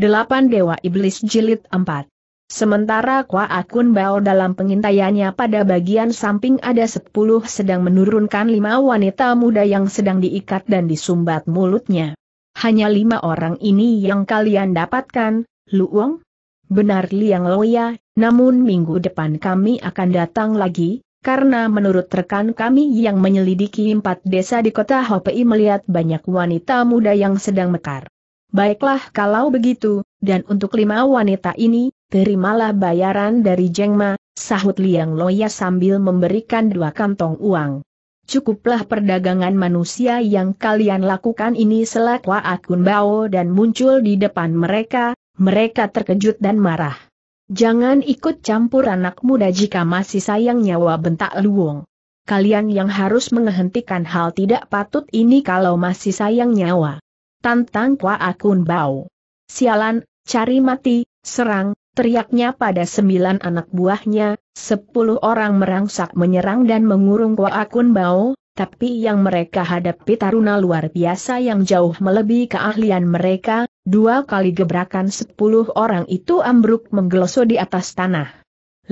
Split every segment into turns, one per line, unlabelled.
Delapan Dewa Iblis Jilid 4 Sementara Kwa Akun Bao dalam pengintaiannya pada bagian samping ada sepuluh sedang menurunkan lima wanita muda yang sedang diikat dan disumbat mulutnya. Hanya lima orang ini yang kalian dapatkan, Luong? Benar Liang Loya, namun minggu depan kami akan datang lagi, karena menurut rekan kami yang menyelidiki empat desa di kota Hopei melihat banyak wanita muda yang sedang mekar. Baiklah kalau begitu, dan untuk lima wanita ini, terimalah bayaran dari Jengma, sahut Liang Loya sambil memberikan dua kantong uang. Cukuplah perdagangan manusia yang kalian lakukan ini selakwa akun Bao dan muncul di depan mereka, mereka terkejut dan marah. Jangan ikut campur anak muda jika masih sayang nyawa bentak luwong. Kalian yang harus menghentikan hal tidak patut ini kalau masih sayang nyawa tantang Kwa Akun bau. Sialan, cari mati, serang, teriaknya pada sembilan anak buahnya, sepuluh orang merangsak menyerang dan mengurung Kwa Akun bau, tapi yang mereka hadapi taruna luar biasa yang jauh melebihi keahlian mereka, dua kali gebrakan sepuluh orang itu ambruk menggeloso di atas tanah.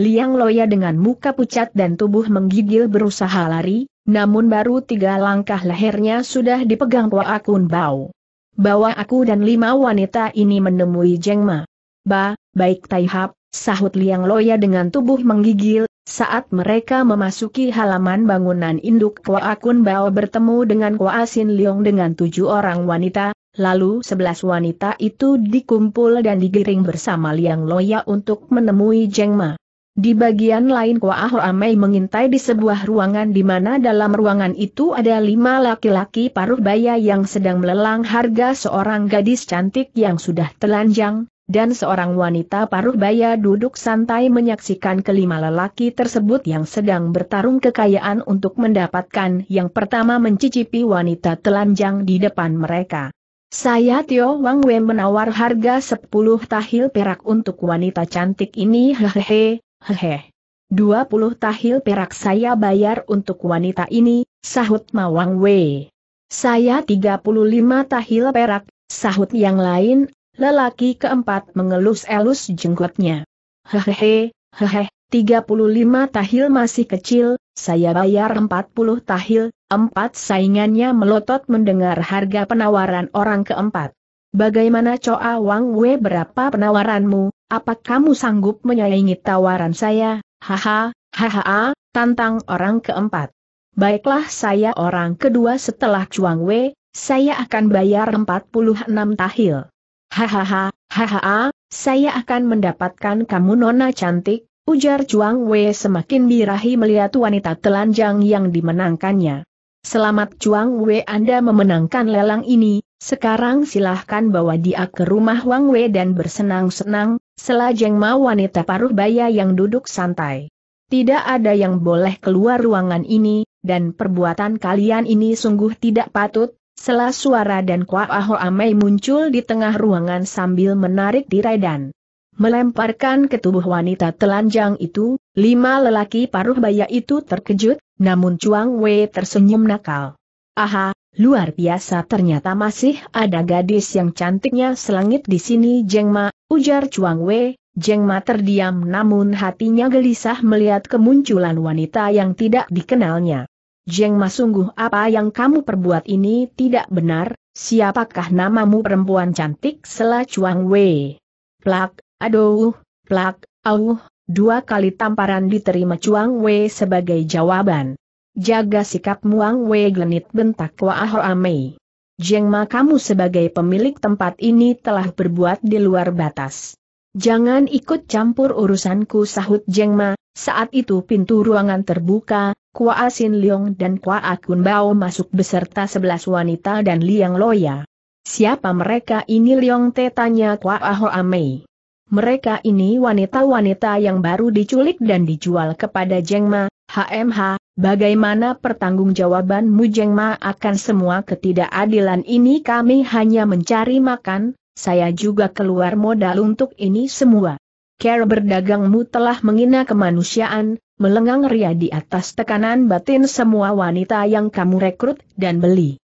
Liang Loya dengan muka pucat dan tubuh menggigil berusaha lari, namun baru tiga langkah lehernya sudah dipegang Kwa Akun Bao bawa aku dan lima wanita ini menemui Jeng Ma. Ba, baik Taihap, sahut Liang Loya dengan tubuh menggigil, saat mereka memasuki halaman bangunan induk Kua Akun Bao bertemu dengan Kua Asin Leong dengan tujuh orang wanita, lalu sebelas wanita itu dikumpul dan digiring bersama Liang Loya untuk menemui Jeng Ma. Di bagian lain Kuah Hoamei mengintai di sebuah ruangan di mana dalam ruangan itu ada lima laki-laki paruh baya yang sedang melelang harga seorang gadis cantik yang sudah telanjang, dan seorang wanita paruh baya duduk santai menyaksikan kelima lelaki tersebut yang sedang bertarung kekayaan untuk mendapatkan yang pertama mencicipi wanita telanjang di depan mereka. Saya Tio Wang Wei menawar harga 10 tahil perak untuk wanita cantik ini hehehe, Hehe. Dua puluh tahil perak saya bayar untuk wanita ini, sahut Mawang Wei. Saya tiga puluh lima tahil perak, sahut yang lain, lelaki keempat mengelus-elus jenggotnya. Hehehe, hehe, tiga puluh lima tahil masih kecil, saya bayar empat puluh tahil, empat saingannya melotot mendengar harga penawaran orang keempat. Bagaimana Choa Wang Wei berapa penawaranmu, apa kamu sanggup menyaingi tawaran saya, haha, haha, tantang orang keempat. Baiklah saya orang kedua setelah Chuang Wei, saya akan bayar 46 tahil. Hahaha, haha, saya akan mendapatkan kamu nona cantik, ujar Chuang Wei semakin birahi melihat wanita telanjang yang dimenangkannya. Selamat Chuang Wei Anda memenangkan lelang ini, sekarang silahkan bawa dia ke rumah Wang Wei dan bersenang-senang, selajeng ma wanita paruh baya yang duduk santai. Tidak ada yang boleh keluar ruangan ini, dan perbuatan kalian ini sungguh tidak patut, Selah suara dan kuah Aho Amei muncul di tengah ruangan sambil menarik tirai dan melemparkan ke tubuh wanita telanjang itu, lima lelaki paruh baya itu terkejut, namun Chuang Wei tersenyum nakal. Aha, luar biasa ternyata masih ada gadis yang cantiknya selangit di sini Jeng Ma, ujar Chuang Wei. Jeng Ma terdiam namun hatinya gelisah melihat kemunculan wanita yang tidak dikenalnya. Jeng Ma sungguh apa yang kamu perbuat ini tidak benar, siapakah namamu perempuan cantik Selah Chuang Wei? Plak, aduh, plak, auh, Dua kali tamparan diterima Cuang Wei sebagai jawaban. Jaga sikap Muang Wei genit bentak Hoa Amei. Jeng Ma kamu sebagai pemilik tempat ini telah berbuat di luar batas. Jangan ikut campur urusanku sahut Jeng Ma, saat itu pintu ruangan terbuka, Kua Asin Leong dan Kua Akun Bao masuk beserta sebelas wanita dan Liang Loya. Siapa mereka ini Leong Te tanya Kua Aho Amei mereka ini wanita-wanita yang baru diculik dan dijual kepada Jengma, HMH, bagaimana pertanggungjawabanmu Jengma akan semua ketidakadilan ini kami hanya mencari makan, saya juga keluar modal untuk ini semua. Care berdagangmu telah mengina kemanusiaan, melengang ria di atas tekanan batin semua wanita yang kamu rekrut dan beli.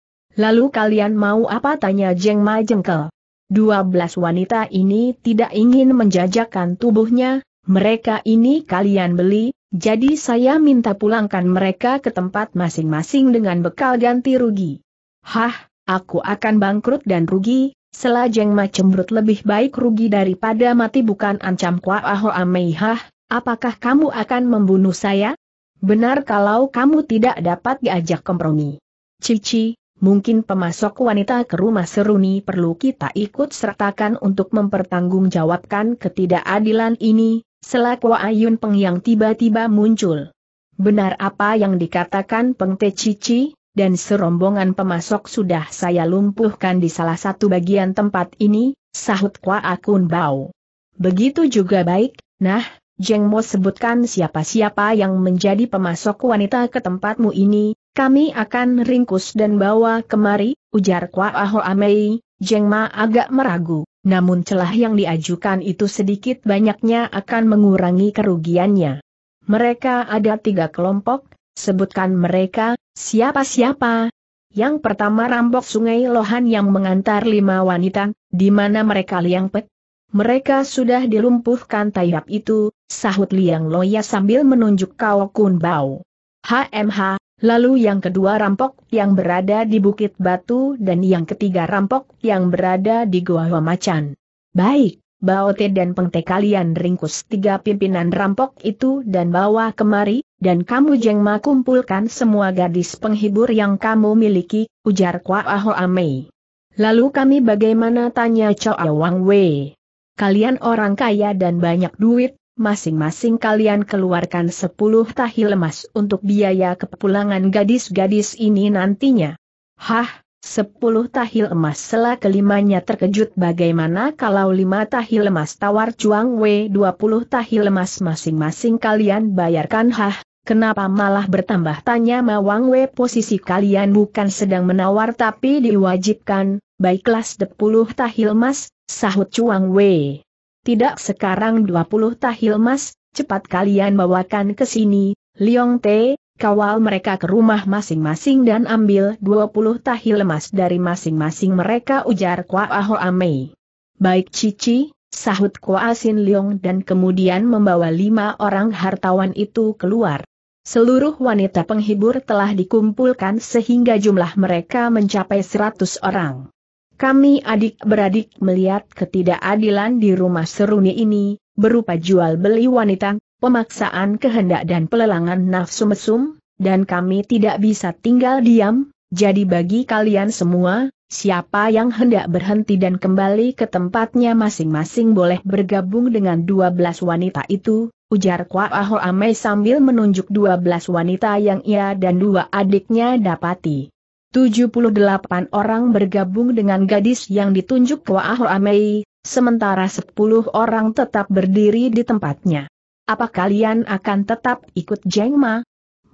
Lalu kalian mau apa tanya Jengma jengkel. Dua belas wanita ini tidak ingin menjajakan tubuhnya, mereka ini kalian beli, jadi saya minta pulangkan mereka ke tempat masing-masing dengan bekal ganti rugi. Hah, aku akan bangkrut dan rugi, selajeng macem brut lebih baik rugi daripada mati bukan ancam Kwa Aho Ameihah, apakah kamu akan membunuh saya? Benar kalau kamu tidak dapat diajak kompromi. Cici, mungkin pemasok wanita ke rumah seruni perlu kita ikut sertakan untuk mempertanggungjawabkan ketidakadilan ini, selaku Ayun Peng yang tiba-tiba muncul. Benar apa yang dikatakan Peng Te Cici, dan serombongan pemasok sudah saya lumpuhkan di salah satu bagian tempat ini, sahut Kwa Akun Bau. Begitu juga baik, nah, Jeng Mo sebutkan siapa-siapa yang menjadi pemasok wanita ke tempatmu ini, kami akan ringkus dan bawa kemari, ujar Kwa Aho Amei, Jeng Ma agak meragu, namun celah yang diajukan itu sedikit banyaknya akan mengurangi kerugiannya. Mereka ada tiga kelompok, sebutkan mereka, siapa-siapa. Yang pertama rampok sungai Lohan yang mengantar lima wanita, di mana mereka liang pet. Mereka sudah dilumpuhkan tayap itu, sahut Liang Loya sambil menunjuk Kau Kun Bao. HMH, Lalu yang kedua rampok yang berada di Bukit Batu dan yang ketiga rampok yang berada di Goa Macan. Baik, Baote dan Pengte kalian ringkus tiga pimpinan rampok itu dan bawa kemari, dan kamu jengma kumpulkan semua gadis penghibur yang kamu miliki, ujar Kwa Aho Amei. Lalu kami bagaimana tanya Choa Wang Wei. Kalian orang kaya dan banyak duit, masing-masing kalian keluarkan sepuluh tahil emas untuk biaya kepulangan gadis-gadis ini nantinya. Hah, sepuluh tahil emas selah kelimanya terkejut bagaimana kalau lima tahil emas tawar cuang W 20 puluh tahil emas masing-masing kalian bayarkan hah, kenapa malah bertambah tanya Mawang W posisi kalian bukan sedang menawar tapi diwajibkan, baiklah 10 tahil emas, sahut cuang W tidak sekarang 20 tahil mas, cepat kalian bawakan ke sini, Liong Te, kawal mereka ke rumah masing-masing dan ambil 20 tahil emas dari masing-masing mereka ujar Kwa Aho Amei. Baik Cici, sahut Kwa Sin Liong dan kemudian membawa lima orang hartawan itu keluar. Seluruh wanita penghibur telah dikumpulkan sehingga jumlah mereka mencapai 100 orang. Kami adik-beradik melihat ketidakadilan di rumah seruni ini, berupa jual beli wanita, pemaksaan kehendak dan pelelangan nafsu mesum, dan kami tidak bisa tinggal diam, jadi bagi kalian semua, siapa yang hendak berhenti dan kembali ke tempatnya masing-masing boleh bergabung dengan 12 wanita itu, ujar Kwa Aho Ame sambil menunjuk 12 wanita yang ia dan dua adiknya dapati. 78 orang bergabung dengan gadis yang ditunjuk ke Hoa Amei, sementara 10 orang tetap berdiri di tempatnya. Apa kalian akan tetap ikut Jeng Ma?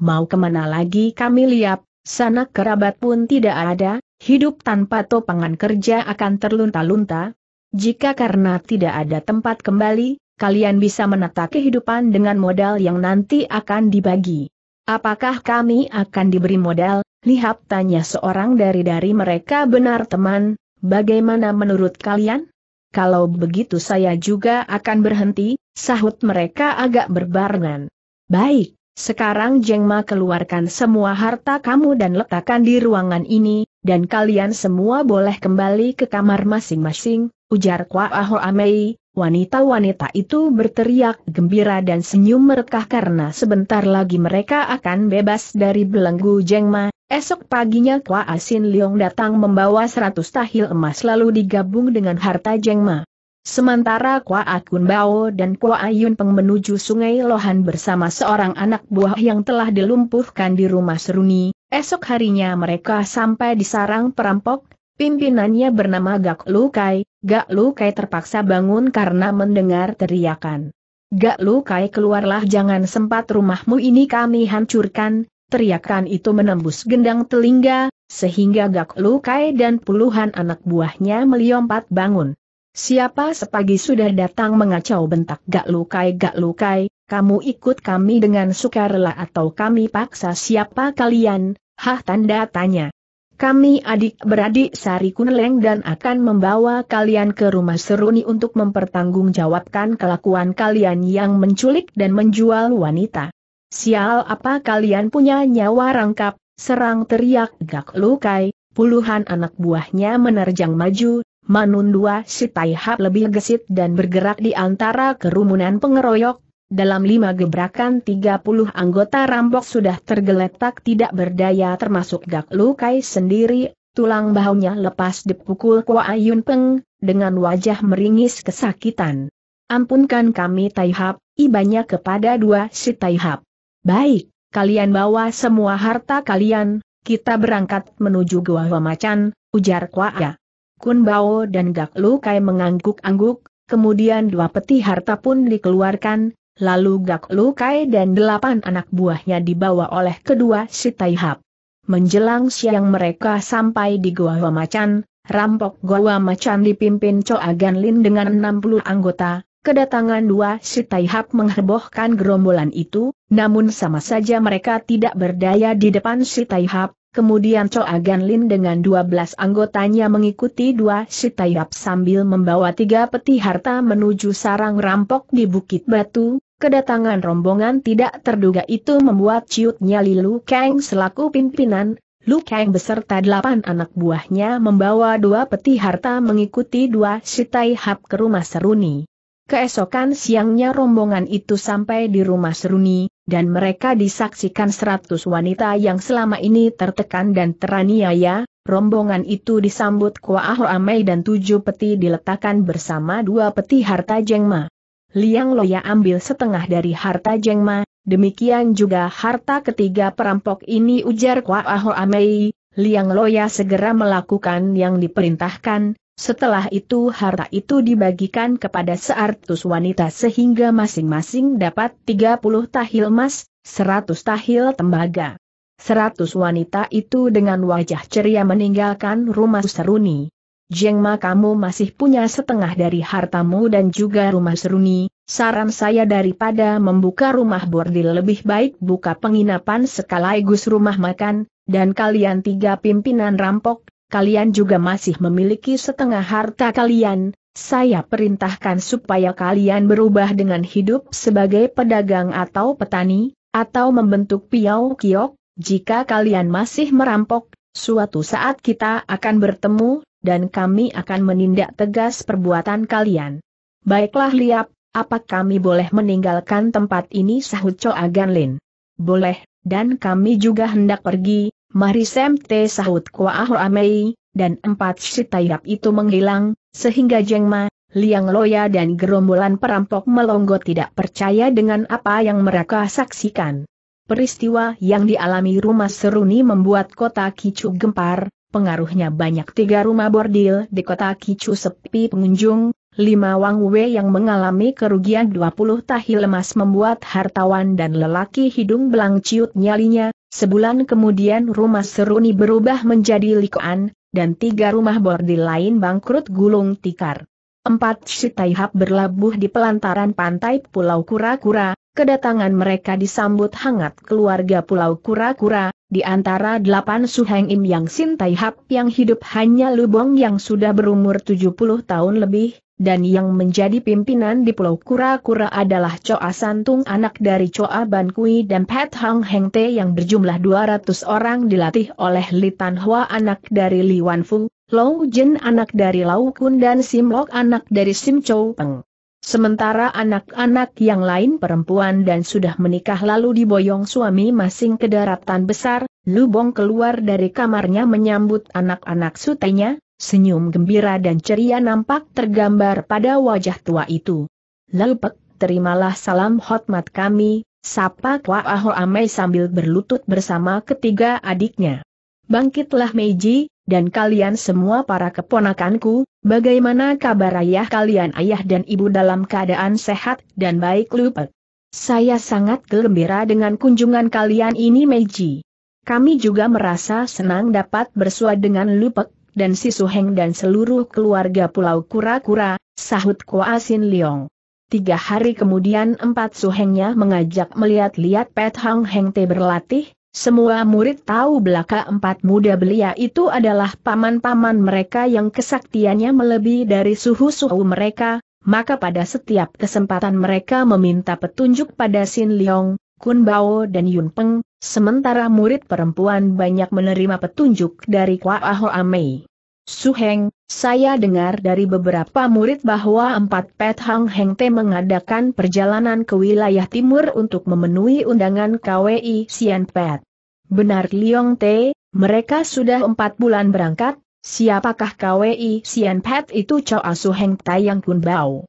Mau kemana lagi kami lihat? sana kerabat pun tidak ada, hidup tanpa topangan kerja akan terlunta-lunta. Jika karena tidak ada tempat kembali, kalian bisa menata kehidupan dengan modal yang nanti akan dibagi. Apakah kami akan diberi modal, lihat tanya seorang dari-dari mereka benar teman, bagaimana menurut kalian? Kalau begitu saya juga akan berhenti, sahut mereka agak berbarengan. Baik, sekarang Jengma keluarkan semua harta kamu dan letakkan di ruangan ini, dan kalian semua boleh kembali ke kamar masing-masing, ujar Kwa Aho Amei, Wanita-wanita itu berteriak gembira dan senyum merekah karena sebentar lagi mereka akan bebas dari belenggu Jengma, Esok paginya Kwa Asin Leong datang membawa seratus tahil emas lalu digabung dengan harta Jeng Ma. Sementara Kwa Akun Bao dan Kwa Ayun Peng menuju Sungai Lohan bersama seorang anak buah yang telah dilumpuhkan di rumah Seruni, esok harinya mereka sampai di sarang perampok, pimpinannya bernama Gak Lukai, Gak Lukai terpaksa bangun karena mendengar teriakan. Gak Lukai keluarlah jangan sempat rumahmu ini kami hancurkan, Teriakan itu menembus gendang telinga, sehingga Gak Lukai dan puluhan anak buahnya meliompat bangun. Siapa sepagi sudah datang mengacau bentak Gak Lukai Gak Lukai, kamu ikut kami dengan sukarela atau kami paksa siapa kalian, hah tanda tanya. Kami adik-beradik Sari Kuneleng dan akan membawa kalian ke rumah Seruni untuk mempertanggungjawabkan kelakuan kalian yang menculik dan menjual wanita. Sial apa kalian punya nyawa rangkap, serang teriak Gak Lukai, puluhan anak buahnya menerjang maju, Manun dua, si Sitaihap lebih gesit dan bergerak di antara kerumunan pengeroyok, dalam lima gebrakan 30 anggota rampok sudah tergeletak tidak berdaya termasuk Gak Lukai sendiri, tulang bahunya lepas dipukul Kua Ayun Peng, dengan wajah meringis kesakitan. Ampunkan kami Taihap, ibanya kepada dua si Taihap. Baik, kalian bawa semua harta kalian, kita berangkat menuju gua Macan, ujar Kuaya. Kun Bao dan Gak Kai mengangguk-angguk, kemudian dua peti harta pun dikeluarkan, lalu Gak Kai dan delapan anak buahnya dibawa oleh kedua si Taihap. Menjelang siang mereka sampai di gua Macan, rampok gua Macan dipimpin Cho Agan Lin dengan 60 anggota, Kedatangan dua si Taihap menghebohkan gerombolan itu, namun sama saja mereka tidak berdaya di depan si Taihap, kemudian Cho Gan Lin dengan 12 anggotanya mengikuti dua si Taihap sambil membawa tiga peti harta menuju sarang rampok di Bukit Batu, kedatangan rombongan tidak terduga itu membuat ciutnya Lilu Kang selaku pimpinan, Lu Kang beserta delapan anak buahnya membawa dua peti harta mengikuti dua si Taihap ke rumah Seruni. Keesokan siangnya rombongan itu sampai di rumah Seruni, dan mereka disaksikan seratus wanita yang selama ini tertekan dan teraniaya, rombongan itu disambut Kuah Amei dan tujuh peti diletakkan bersama dua peti harta jengma. Liang Loya ambil setengah dari harta jengma, demikian juga harta ketiga perampok ini ujar Kuah Amei, Liang Loya segera melakukan yang diperintahkan, setelah itu harta itu dibagikan kepada seartus wanita sehingga masing-masing dapat 30 tahil emas, 100 tahil tembaga. 100 wanita itu dengan wajah ceria meninggalkan rumah Seruni. Jengma kamu masih punya setengah dari hartamu dan juga rumah seruni, saran saya daripada membuka rumah bordil lebih baik buka penginapan sekaligus rumah makan, dan kalian tiga pimpinan rampok, kalian juga masih memiliki setengah harta kalian, saya perintahkan supaya kalian berubah dengan hidup sebagai pedagang atau petani, atau membentuk piau kiok, jika kalian masih merampok, suatu saat kita akan bertemu, dan kami akan menindak tegas perbuatan kalian. Baiklah liap, apa kami boleh meninggalkan tempat ini sahut Cho Agan Lin? Boleh, dan kami juga hendak pergi, Mari semte sahut kuah amei, dan empat sitayap itu menghilang, sehingga Jengma, Liang Loya dan gerombolan perampok melonggo tidak percaya dengan apa yang mereka saksikan. Peristiwa yang dialami rumah Seruni membuat kota Kicu gempar, pengaruhnya banyak tiga rumah bordil di kota Kicu sepi pengunjung, Lima Wang Wei yang mengalami kerugian 20 tahi lemas membuat hartawan dan lelaki hidung belang ciut nyalinya, sebulan kemudian rumah seruni berubah menjadi likoan, dan tiga rumah bordil lain bangkrut gulung tikar. Empat Shitaihap berlabuh di pelantaran pantai Pulau Kura-Kura, kedatangan mereka disambut hangat keluarga Pulau Kura-Kura, di antara delapan Suheng Im yang sintaihap yang hidup hanya Lubong yang sudah berumur 70 tahun lebih, dan yang menjadi pimpinan di Pulau Kura-Kura adalah Choa Santung anak dari Choa Ban Kui dan Pat Hang Heng Te yang berjumlah 200 orang dilatih oleh Li Tan Hua anak dari Li Wan Fu, Lou Jin anak dari Lau Kun dan Sim Lok anak dari Sim Chou Peng. Sementara anak-anak yang lain perempuan dan sudah menikah lalu diboyong suami masing ke daratan besar, Lubong keluar dari kamarnya menyambut anak-anak sutenya, Senyum gembira dan ceria nampak tergambar pada wajah tua itu. Lepek, terimalah salam hotmat kami, sapa Kwa Aho Amei sambil berlutut bersama ketiga adiknya. Bangkitlah Meiji, dan kalian semua para keponakanku, bagaimana kabar ayah kalian ayah dan ibu dalam keadaan sehat dan baik Lupet. Saya sangat gembira dengan kunjungan kalian ini Meiji. Kami juga merasa senang dapat bersua dengan lupek, dan si Suheng dan seluruh keluarga Pulau Kura-Kura, sahut Kua Sin Leong. Tiga hari kemudian empat Suhengnya mengajak melihat-lihat Pet Hang Heng Te berlatih, semua murid tahu belaka empat muda belia itu adalah paman-paman mereka yang kesaktiannya melebihi dari suhu-suhu mereka, maka pada setiap kesempatan mereka meminta petunjuk pada Sin Leong, Kun Bao dan Yun Peng, Sementara murid perempuan banyak menerima petunjuk dari Aho Amei. Suheng, saya dengar dari beberapa murid bahwa empat pet Hang Heng Te mengadakan perjalanan ke wilayah timur untuk memenuhi undangan KWI Sian Pet. Benar Liong Te, mereka sudah empat bulan berangkat, siapakah KWI Sian Pet itu Choa Suheng Tayang Kun Bao.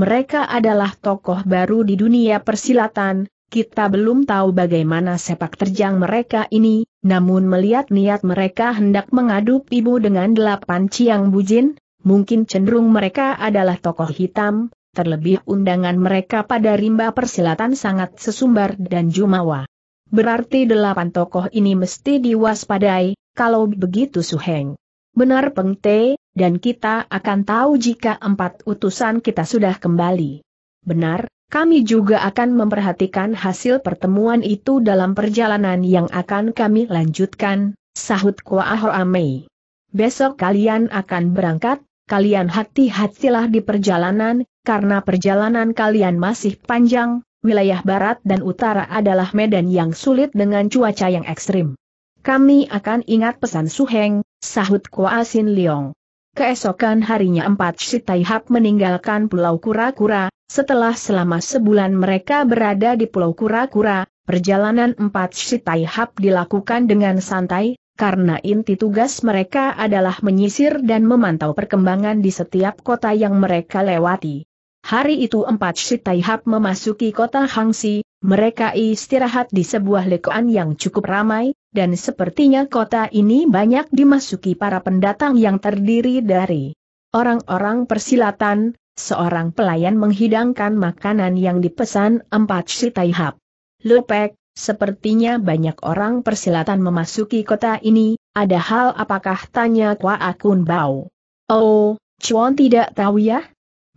Mereka adalah tokoh baru di dunia persilatan, kita belum tahu bagaimana sepak terjang mereka ini, namun melihat niat mereka hendak mengadu ibu dengan delapan ciang bujin, mungkin cenderung mereka adalah tokoh hitam, terlebih undangan mereka pada rimba persilatan sangat sesumbar dan jumawa. Berarti delapan tokoh ini mesti diwaspadai, kalau begitu Suheng. Benar Pengte, dan kita akan tahu jika empat utusan kita sudah kembali. Benar, kami juga akan memperhatikan hasil pertemuan itu dalam perjalanan yang akan kami lanjutkan, sahut Hoa Amei. Besok kalian akan berangkat, kalian hati-hatilah di perjalanan, karena perjalanan kalian masih panjang, wilayah barat dan utara adalah medan yang sulit dengan cuaca yang ekstrim. Kami akan ingat pesan Suheng, sahut Kua Sin Leong. Keesokan harinya empat Sitaihap meninggalkan Pulau Kura-Kura, setelah selama sebulan mereka berada di Pulau Kura-Kura, perjalanan empat Sitaihap dilakukan dengan santai, karena inti tugas mereka adalah menyisir dan memantau perkembangan di setiap kota yang mereka lewati. Hari itu empat Sitaihap memasuki kota Hangsi, mereka istirahat di sebuah lekoan yang cukup ramai, dan sepertinya kota ini banyak dimasuki para pendatang yang terdiri dari orang-orang persilatan, seorang pelayan menghidangkan makanan yang dipesan empat sitaihap. Lepek, sepertinya banyak orang persilatan memasuki kota ini, ada hal apakah tanya Kwa Akun Bao. Oh, cuan tidak tahu ya?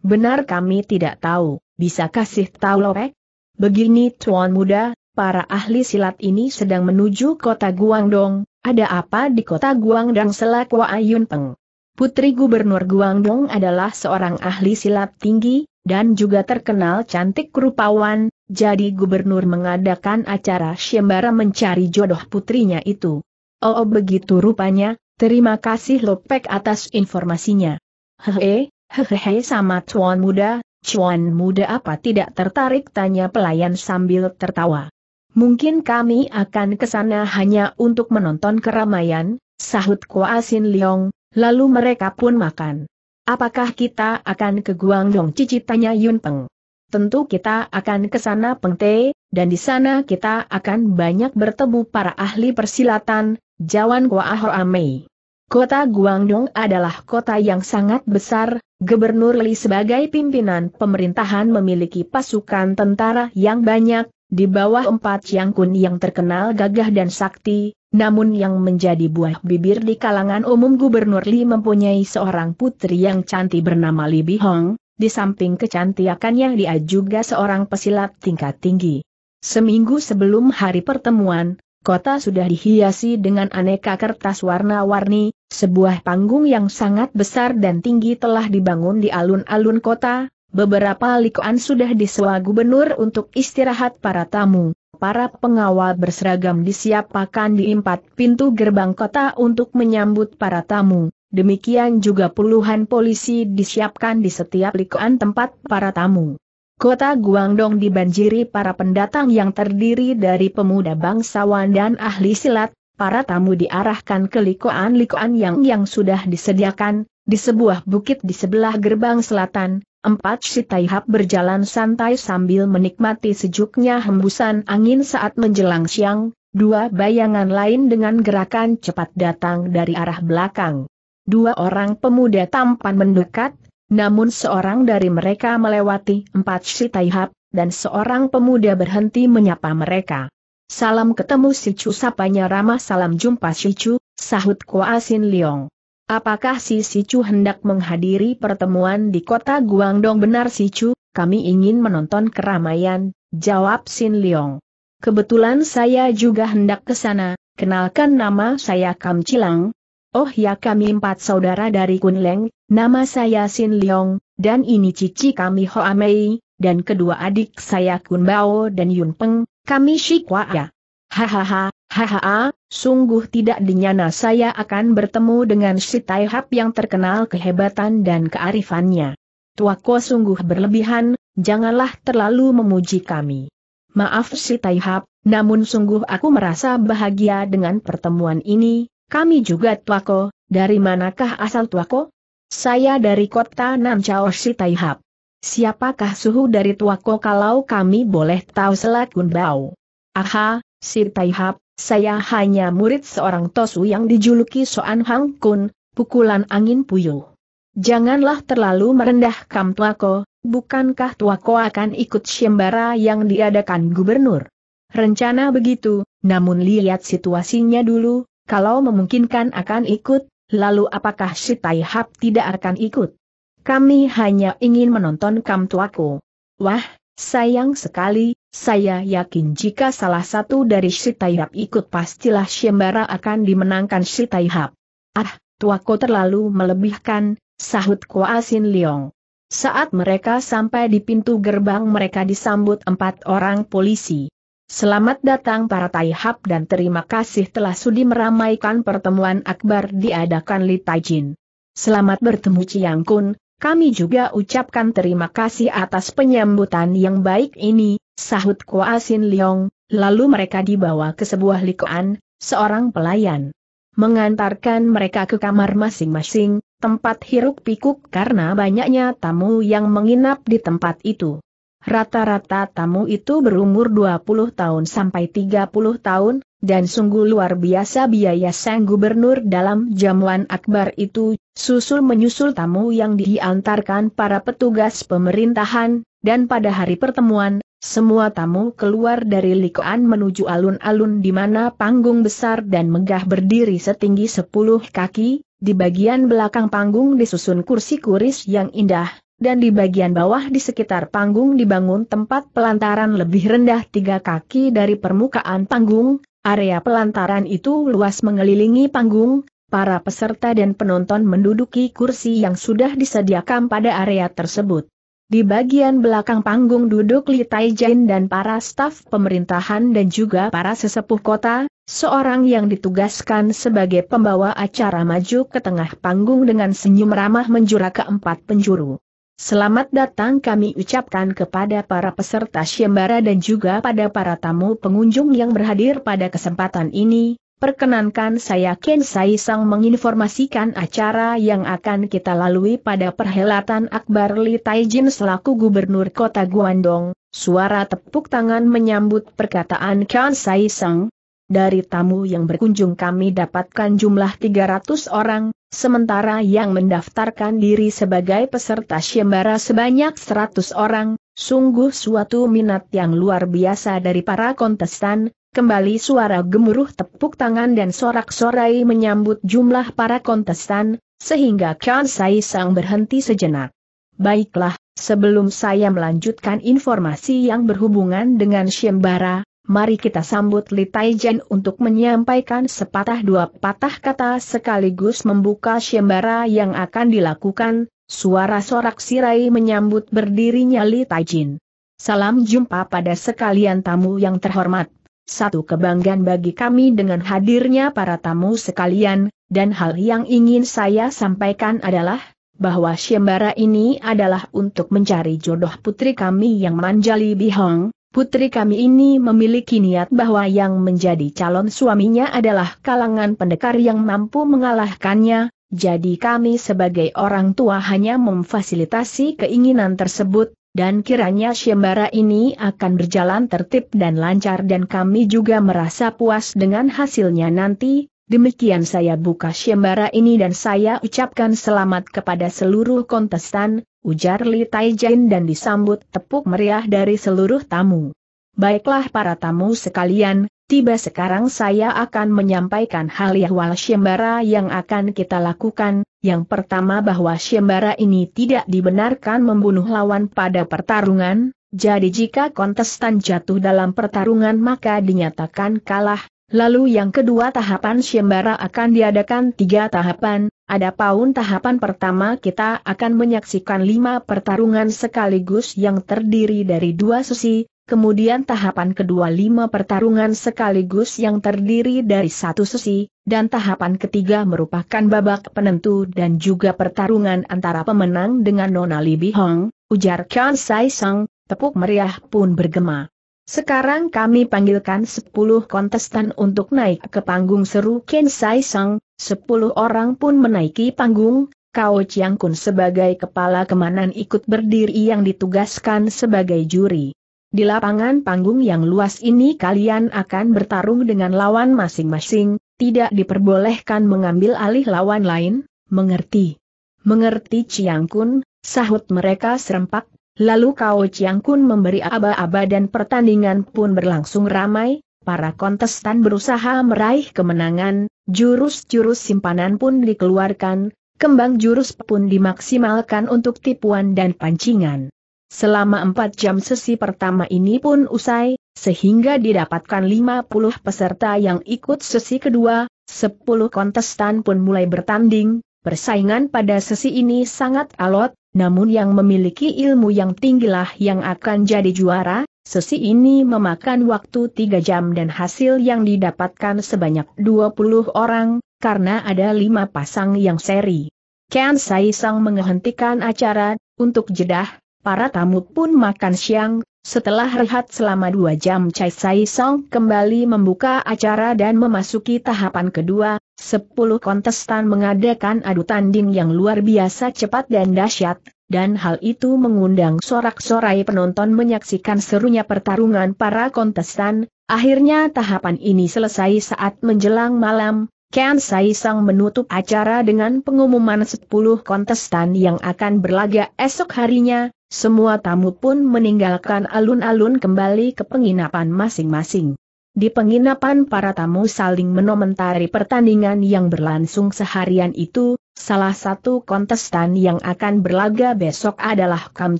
Benar kami tidak tahu, bisa kasih tahu Lopek? Begini Tuan Muda, para ahli silat ini sedang menuju kota Guangdong, ada apa di kota Guangdong selaku Ayun Peng? Putri Gubernur Guangdong adalah seorang ahli silat tinggi, dan juga terkenal cantik rupawan, jadi gubernur mengadakan acara Syembara mencari jodoh putrinya itu. Oh, oh begitu rupanya, terima kasih Lopek atas informasinya. Hehe, hehehe sama tuan muda, Cuan muda apa tidak tertarik tanya pelayan sambil tertawa. Mungkin kami akan ke sana hanya untuk menonton keramaian, sahut Kuasin Leong, lalu mereka pun makan. Apakah kita akan ke Guangdong Cici tanya Yun Peng? Tentu kita akan ke sana Pengte, dan di sana kita akan banyak bertemu para ahli persilatan, jawan Ahor Amei. Kota Guangdong adalah kota yang sangat besar, Gubernur Li sebagai pimpinan pemerintahan memiliki pasukan tentara yang banyak, di bawah empat Chiang Kun yang terkenal gagah dan sakti, namun yang menjadi buah bibir di kalangan umum Gubernur Li mempunyai seorang putri yang cantik bernama Li Bihong, di samping kecantikannya dia juga seorang pesilat tingkat tinggi. Seminggu sebelum hari pertemuan, kota sudah dihiasi dengan aneka kertas warna-warni, sebuah panggung yang sangat besar dan tinggi telah dibangun di alun-alun kota, beberapa likuan sudah disewa gubernur untuk istirahat para tamu. Para pengawal berseragam disiapkan di empat pintu gerbang kota untuk menyambut para tamu. Demikian juga puluhan polisi disiapkan di setiap likuan tempat para tamu. Kota Guangdong dibanjiri para pendatang yang terdiri dari pemuda bangsawan dan ahli silat, para tamu diarahkan ke likoan-likoan yang yang sudah disediakan, di sebuah bukit di sebelah gerbang selatan, empat si Taihap berjalan santai sambil menikmati sejuknya hembusan angin saat menjelang siang, dua bayangan lain dengan gerakan cepat datang dari arah belakang. Dua orang pemuda tampan mendekat, namun seorang dari mereka melewati empat si Taihap, dan seorang pemuda berhenti menyapa mereka. Salam ketemu si Chu sapanya ramah salam jumpa si Chu, sahut Sin Leong. Apakah si si Chu hendak menghadiri pertemuan di kota Guangdong benar si Chu, kami ingin menonton keramaian, jawab Sin Leong. Kebetulan saya juga hendak ke sana, kenalkan nama saya Kam Cilang. Oh ya kami empat saudara dari Kun Leng. nama saya Sin Leong, dan ini cici kami Hoa Mei, dan kedua adik saya Kun Bao dan Yun Peng, kami Shikwaya. Hahaha, hahaha, sungguh tidak dinyana saya akan bertemu dengan si Taihap yang terkenal kehebatan dan kearifannya. Tuako sungguh berlebihan, janganlah terlalu memuji kami. Maaf si Taihap, namun sungguh aku merasa bahagia dengan pertemuan ini, kami juga Tuako, dari manakah asal Tuako? Saya dari kota Nanchao si Taihap. Siapakah suhu dari tuako kalau kami boleh tahu selat gunbau? Aha, Sir Taihap, saya hanya murid seorang Tosu yang dijuluki Soan Hang Kun, pukulan angin puyuh. Janganlah terlalu merendah merendahkan tuako, bukankah tuako akan ikut syembara yang diadakan gubernur? Rencana begitu, namun lihat situasinya dulu, kalau memungkinkan akan ikut, lalu apakah Sir Taihap tidak akan ikut? Kami hanya ingin menonton Kam Tuaku. Wah, sayang sekali, saya yakin jika salah satu dari si Taihap ikut pastilah Syembara akan dimenangkan si Taihap. Ah, tuaku terlalu melebihkan, sahut Kuasin Liong. Saat mereka sampai di pintu gerbang mereka disambut empat orang polisi. Selamat datang para Taihap dan terima kasih telah sudi meramaikan pertemuan akbar diadakan Li Taijin. Selamat bertemu Ciang Kun, kami juga ucapkan terima kasih atas penyambutan yang baik ini, sahut Kuasin Leong, lalu mereka dibawa ke sebuah likuan, seorang pelayan. Mengantarkan mereka ke kamar masing-masing, tempat hiruk pikuk karena banyaknya tamu yang menginap di tempat itu. Rata-rata tamu itu berumur 20 tahun sampai 30 tahun, dan sungguh luar biasa biaya sang gubernur dalam jamuan akbar itu, susul menyusul tamu yang diantarkan para petugas pemerintahan, dan pada hari pertemuan, semua tamu keluar dari likoan menuju alun-alun di mana panggung besar dan megah berdiri setinggi 10 kaki, di bagian belakang panggung disusun kursi kuris yang indah, dan di bagian bawah di sekitar panggung dibangun tempat pelantaran lebih rendah tiga kaki dari permukaan panggung, area pelantaran itu luas mengelilingi panggung, para peserta dan penonton menduduki kursi yang sudah disediakan pada area tersebut. Di bagian belakang panggung duduk Li Taijin dan para staf pemerintahan dan juga para sesepuh kota, seorang yang ditugaskan sebagai pembawa acara maju ke tengah panggung dengan senyum ramah menjura ke empat penjuru. Selamat datang kami ucapkan kepada para peserta Syembara dan juga pada para tamu pengunjung yang berhadir pada kesempatan ini. Perkenankan saya Ken Saisang menginformasikan acara yang akan kita lalui pada perhelatan Akbar Li Taijin selaku Gubernur Kota Guangdong. Suara tepuk tangan menyambut perkataan Ken Saisang, dari tamu yang berkunjung kami dapatkan jumlah 300 orang, sementara yang mendaftarkan diri sebagai peserta Syembara sebanyak 100 orang, sungguh suatu minat yang luar biasa dari para kontestan, kembali suara gemuruh tepuk tangan dan sorak-sorai menyambut jumlah para kontestan, sehingga Khan Sai Sang berhenti sejenak. Baiklah, sebelum saya melanjutkan informasi yang berhubungan dengan Syembara, mari kita sambut Li Taijen untuk menyampaikan sepatah dua patah kata sekaligus membuka syembara yang akan dilakukan, suara sorak sirai menyambut berdirinya Li Taijin. Salam jumpa pada sekalian tamu yang terhormat. Satu kebanggaan bagi kami dengan hadirnya para tamu sekalian, dan hal yang ingin saya sampaikan adalah, bahwa Syembara ini adalah untuk mencari jodoh putri kami yang Manjali Bihong, Putri kami ini memiliki niat bahwa yang menjadi calon suaminya adalah kalangan pendekar yang mampu mengalahkannya, jadi kami sebagai orang tua hanya memfasilitasi keinginan tersebut, dan kiranya Syembara ini akan berjalan tertib dan lancar dan kami juga merasa puas dengan hasilnya nanti, demikian saya buka Syembara ini dan saya ucapkan selamat kepada seluruh kontestan, ujar Li Taijin dan disambut tepuk meriah dari seluruh tamu. Baiklah para tamu sekalian, tiba sekarang saya akan menyampaikan hal yahwal Syembara yang akan kita lakukan, yang pertama bahwa Syembara ini tidak dibenarkan membunuh lawan pada pertarungan, jadi jika kontestan jatuh dalam pertarungan maka dinyatakan kalah, lalu yang kedua tahapan Syembara akan diadakan tiga tahapan, ada paun tahapan pertama kita akan menyaksikan lima pertarungan sekaligus yang terdiri dari dua sesi, kemudian tahapan kedua lima pertarungan sekaligus yang terdiri dari satu sesi, dan tahapan ketiga merupakan babak penentu dan juga pertarungan antara pemenang dengan Nona Libi Hong, ujar Khan Sai Sang, tepuk meriah pun bergema. Sekarang kami panggilkan 10 kontestan untuk naik ke panggung seru Ken Sai Sang, Sepuluh orang pun menaiki panggung, Kao Chiang Kun sebagai kepala kemanan ikut berdiri yang ditugaskan sebagai juri. Di lapangan panggung yang luas ini kalian akan bertarung dengan lawan masing-masing, tidak diperbolehkan mengambil alih lawan lain, mengerti. Mengerti Chiang Kun, sahut mereka serempak, lalu Kao Chiang Kun memberi aba-aba dan pertandingan pun berlangsung ramai, para kontestan berusaha meraih kemenangan, jurus-jurus simpanan pun dikeluarkan, kembang jurus pun dimaksimalkan untuk tipuan dan pancingan. Selama empat jam sesi pertama ini pun usai, sehingga didapatkan 50 peserta yang ikut sesi kedua, 10 kontestan pun mulai bertanding, persaingan pada sesi ini sangat alot, namun yang memiliki ilmu yang tinggilah yang akan jadi juara, Sesi ini memakan waktu 3 jam dan hasil yang didapatkan sebanyak 20 orang, karena ada 5 pasang yang seri. Ken Sai Sang menghentikan acara, untuk jedah, para tamu pun makan siang, setelah rehat selama 2 jam Chai Sai Sang kembali membuka acara dan memasuki tahapan kedua, 10 kontestan mengadakan adu tanding yang luar biasa cepat dan dahsyat, dan hal itu mengundang sorak-sorai penonton menyaksikan serunya pertarungan para kontestan, akhirnya tahapan ini selesai saat menjelang malam, Ken Sai Sang menutup acara dengan pengumuman 10 kontestan yang akan berlaga esok harinya, semua tamu pun meninggalkan alun-alun kembali ke penginapan masing-masing. Di penginapan para tamu saling menomentari pertandingan yang berlangsung seharian itu, salah satu kontestan yang akan berlaga besok adalah Kam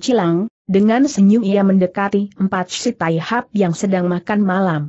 Cilang, dengan senyum ia mendekati empat si hap yang sedang makan malam.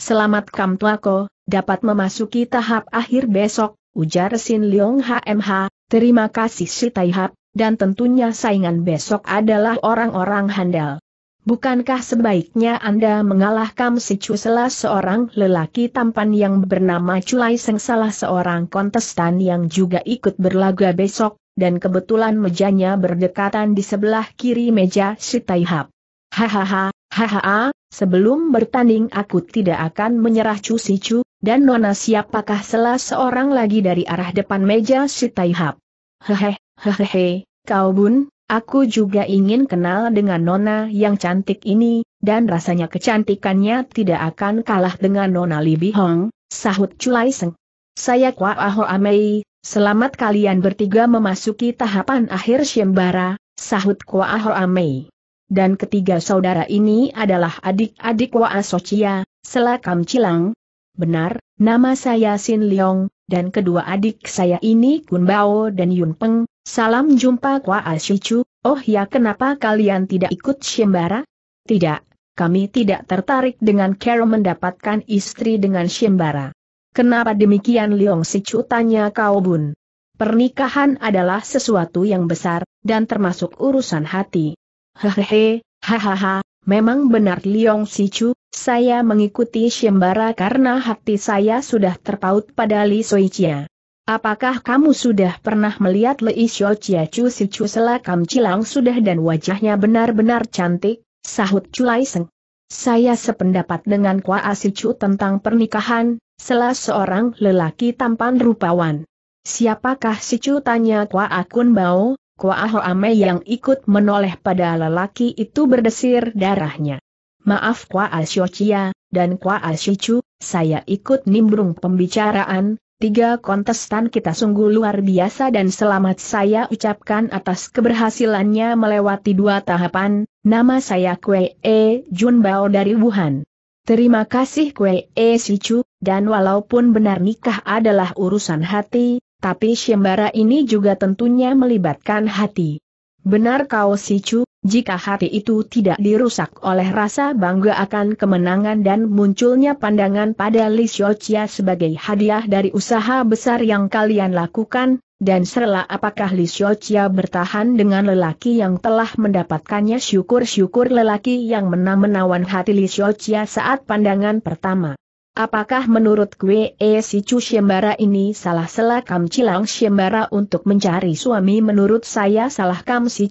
Selamat Kam Tuako, dapat memasuki tahap akhir besok, ujar Sin Leong HMH, terima kasih si hap, dan tentunya saingan besok adalah orang-orang handal. Bukankah sebaiknya Anda mengalahkan si Chu seorang lelaki tampan yang bernama Chulai Seng salah seorang kontestan yang juga ikut berlaga besok, dan kebetulan mejanya berdekatan di sebelah kiri meja si Taihap. Hahaha, hahaha, sebelum bertanding aku tidak akan menyerah Chu si Chu, dan Nona siapakah salah seorang lagi dari arah depan meja si Taihap. Hehe, hehehe, kau bun, Aku juga ingin kenal dengan Nona yang cantik ini, dan rasanya kecantikannya tidak akan kalah dengan Nona Libi Hong, sahut Chulai Seng. Saya Kwa Aho Amei, selamat kalian bertiga memasuki tahapan akhir Syembara, sahut Kwa Aho Amei. Dan ketiga saudara ini adalah adik-adik Kwa Asocia, Selakam Cilang. Benar, nama saya Sin Leong, dan kedua adik saya ini Kun Bao dan Yun Peng, Salam jumpa Kwa Ashichu, oh ya kenapa kalian tidak ikut Shembara? Tidak, kami tidak tertarik dengan Carol mendapatkan istri dengan Shembara. Kenapa demikian Leong Sicu tanya Kau Bun. Pernikahan adalah sesuatu yang besar, dan termasuk urusan hati. Hehehe, hahaha, memang benar Leong Sicu. saya mengikuti Shembara karena hati saya sudah terpaut pada Li Soichia. Apakah kamu sudah pernah melihat Lei Xiao Chia Chu Si Chu selakam cilang sudah dan wajahnya benar-benar cantik? Sahut Lai Seng. Saya sependapat dengan Kwa Si Chu tentang pernikahan, selah seorang lelaki tampan rupawan. Siapakah Si Chu tanya Kwa Akun Bao, Kwa Ho Ame yang ikut menoleh pada lelaki itu berdesir darahnya. Maaf Kwa Asyo Chia, dan Kwa Asyo Chu, saya ikut nimbrung pembicaraan, Tiga kontestan kita sungguh luar biasa dan selamat saya ucapkan atas keberhasilannya melewati dua tahapan, nama saya Kue E. Junbao dari Wuhan. Terima kasih Kue E. Sichu, dan walaupun benar nikah adalah urusan hati, tapi siembara ini juga tentunya melibatkan hati. Benar kau Sichu, jika hati itu tidak dirusak oleh rasa bangga akan kemenangan dan munculnya pandangan pada Li Xiaochia sebagai hadiah dari usaha besar yang kalian lakukan, dan serlah apakah Li Xiaochia bertahan dengan lelaki yang telah mendapatkannya syukur-syukur lelaki yang menang menawan hati Li Xiaochia saat pandangan pertama. Apakah menurut gue e si Chu ini salah salah Kam Cilang Shembara untuk mencari suami menurut saya salah Kam Si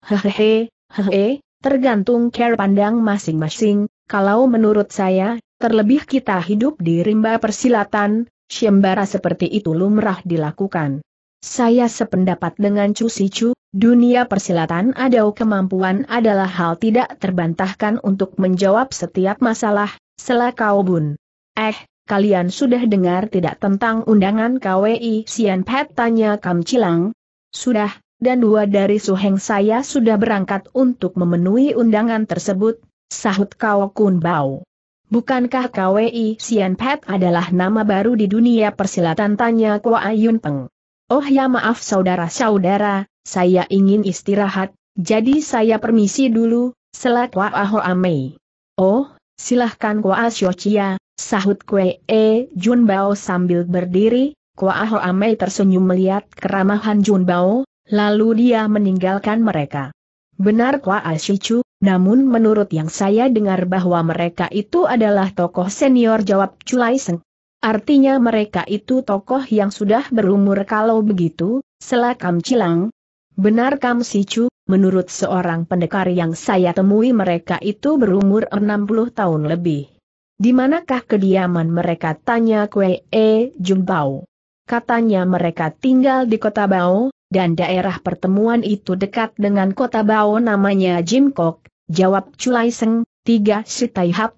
Hehehe, hehe, eh, tergantung care pandang masing-masing, kalau menurut saya, terlebih kita hidup di rimba persilatan, syembara seperti itu lumrah dilakukan. Saya sependapat dengan Chu Sichu, dunia persilatan ada kemampuan adalah hal tidak terbantahkan untuk menjawab setiap masalah, selah kau bun. Eh, kalian sudah dengar tidak tentang undangan KWI Sian Pet tanya Kam Cilang? Sudah, dan dua dari Suheng saya sudah berangkat untuk memenuhi undangan tersebut, sahut Kao Kun Bao. Bukankah KWI Sian Pet adalah nama baru di dunia persilatan tanya Kua Ayun Peng? Oh ya maaf saudara-saudara, saya ingin istirahat, jadi saya permisi dulu, selak Kua Aho Amei. Oh, silahkan Kua Asyocia, sahut Kue E Bao sambil berdiri, Kua Aho Amei tersenyum melihat keramahan Jun Bao Lalu dia meninggalkan mereka. Benar Kwa Sicu? namun menurut yang saya dengar bahwa mereka itu adalah tokoh senior jawab Chulai Seng. Artinya mereka itu tokoh yang sudah berumur kalau begitu, selakam cilang. Benar Kam Sichu, menurut seorang pendekar yang saya temui mereka itu berumur 60 tahun lebih. Di manakah kediaman mereka tanya Kwe E Jumbao. Katanya mereka tinggal di kota Bao, dan daerah pertemuan itu dekat dengan kota Bao namanya Jimkok, jawab Chulai Seng, tiga si Taihap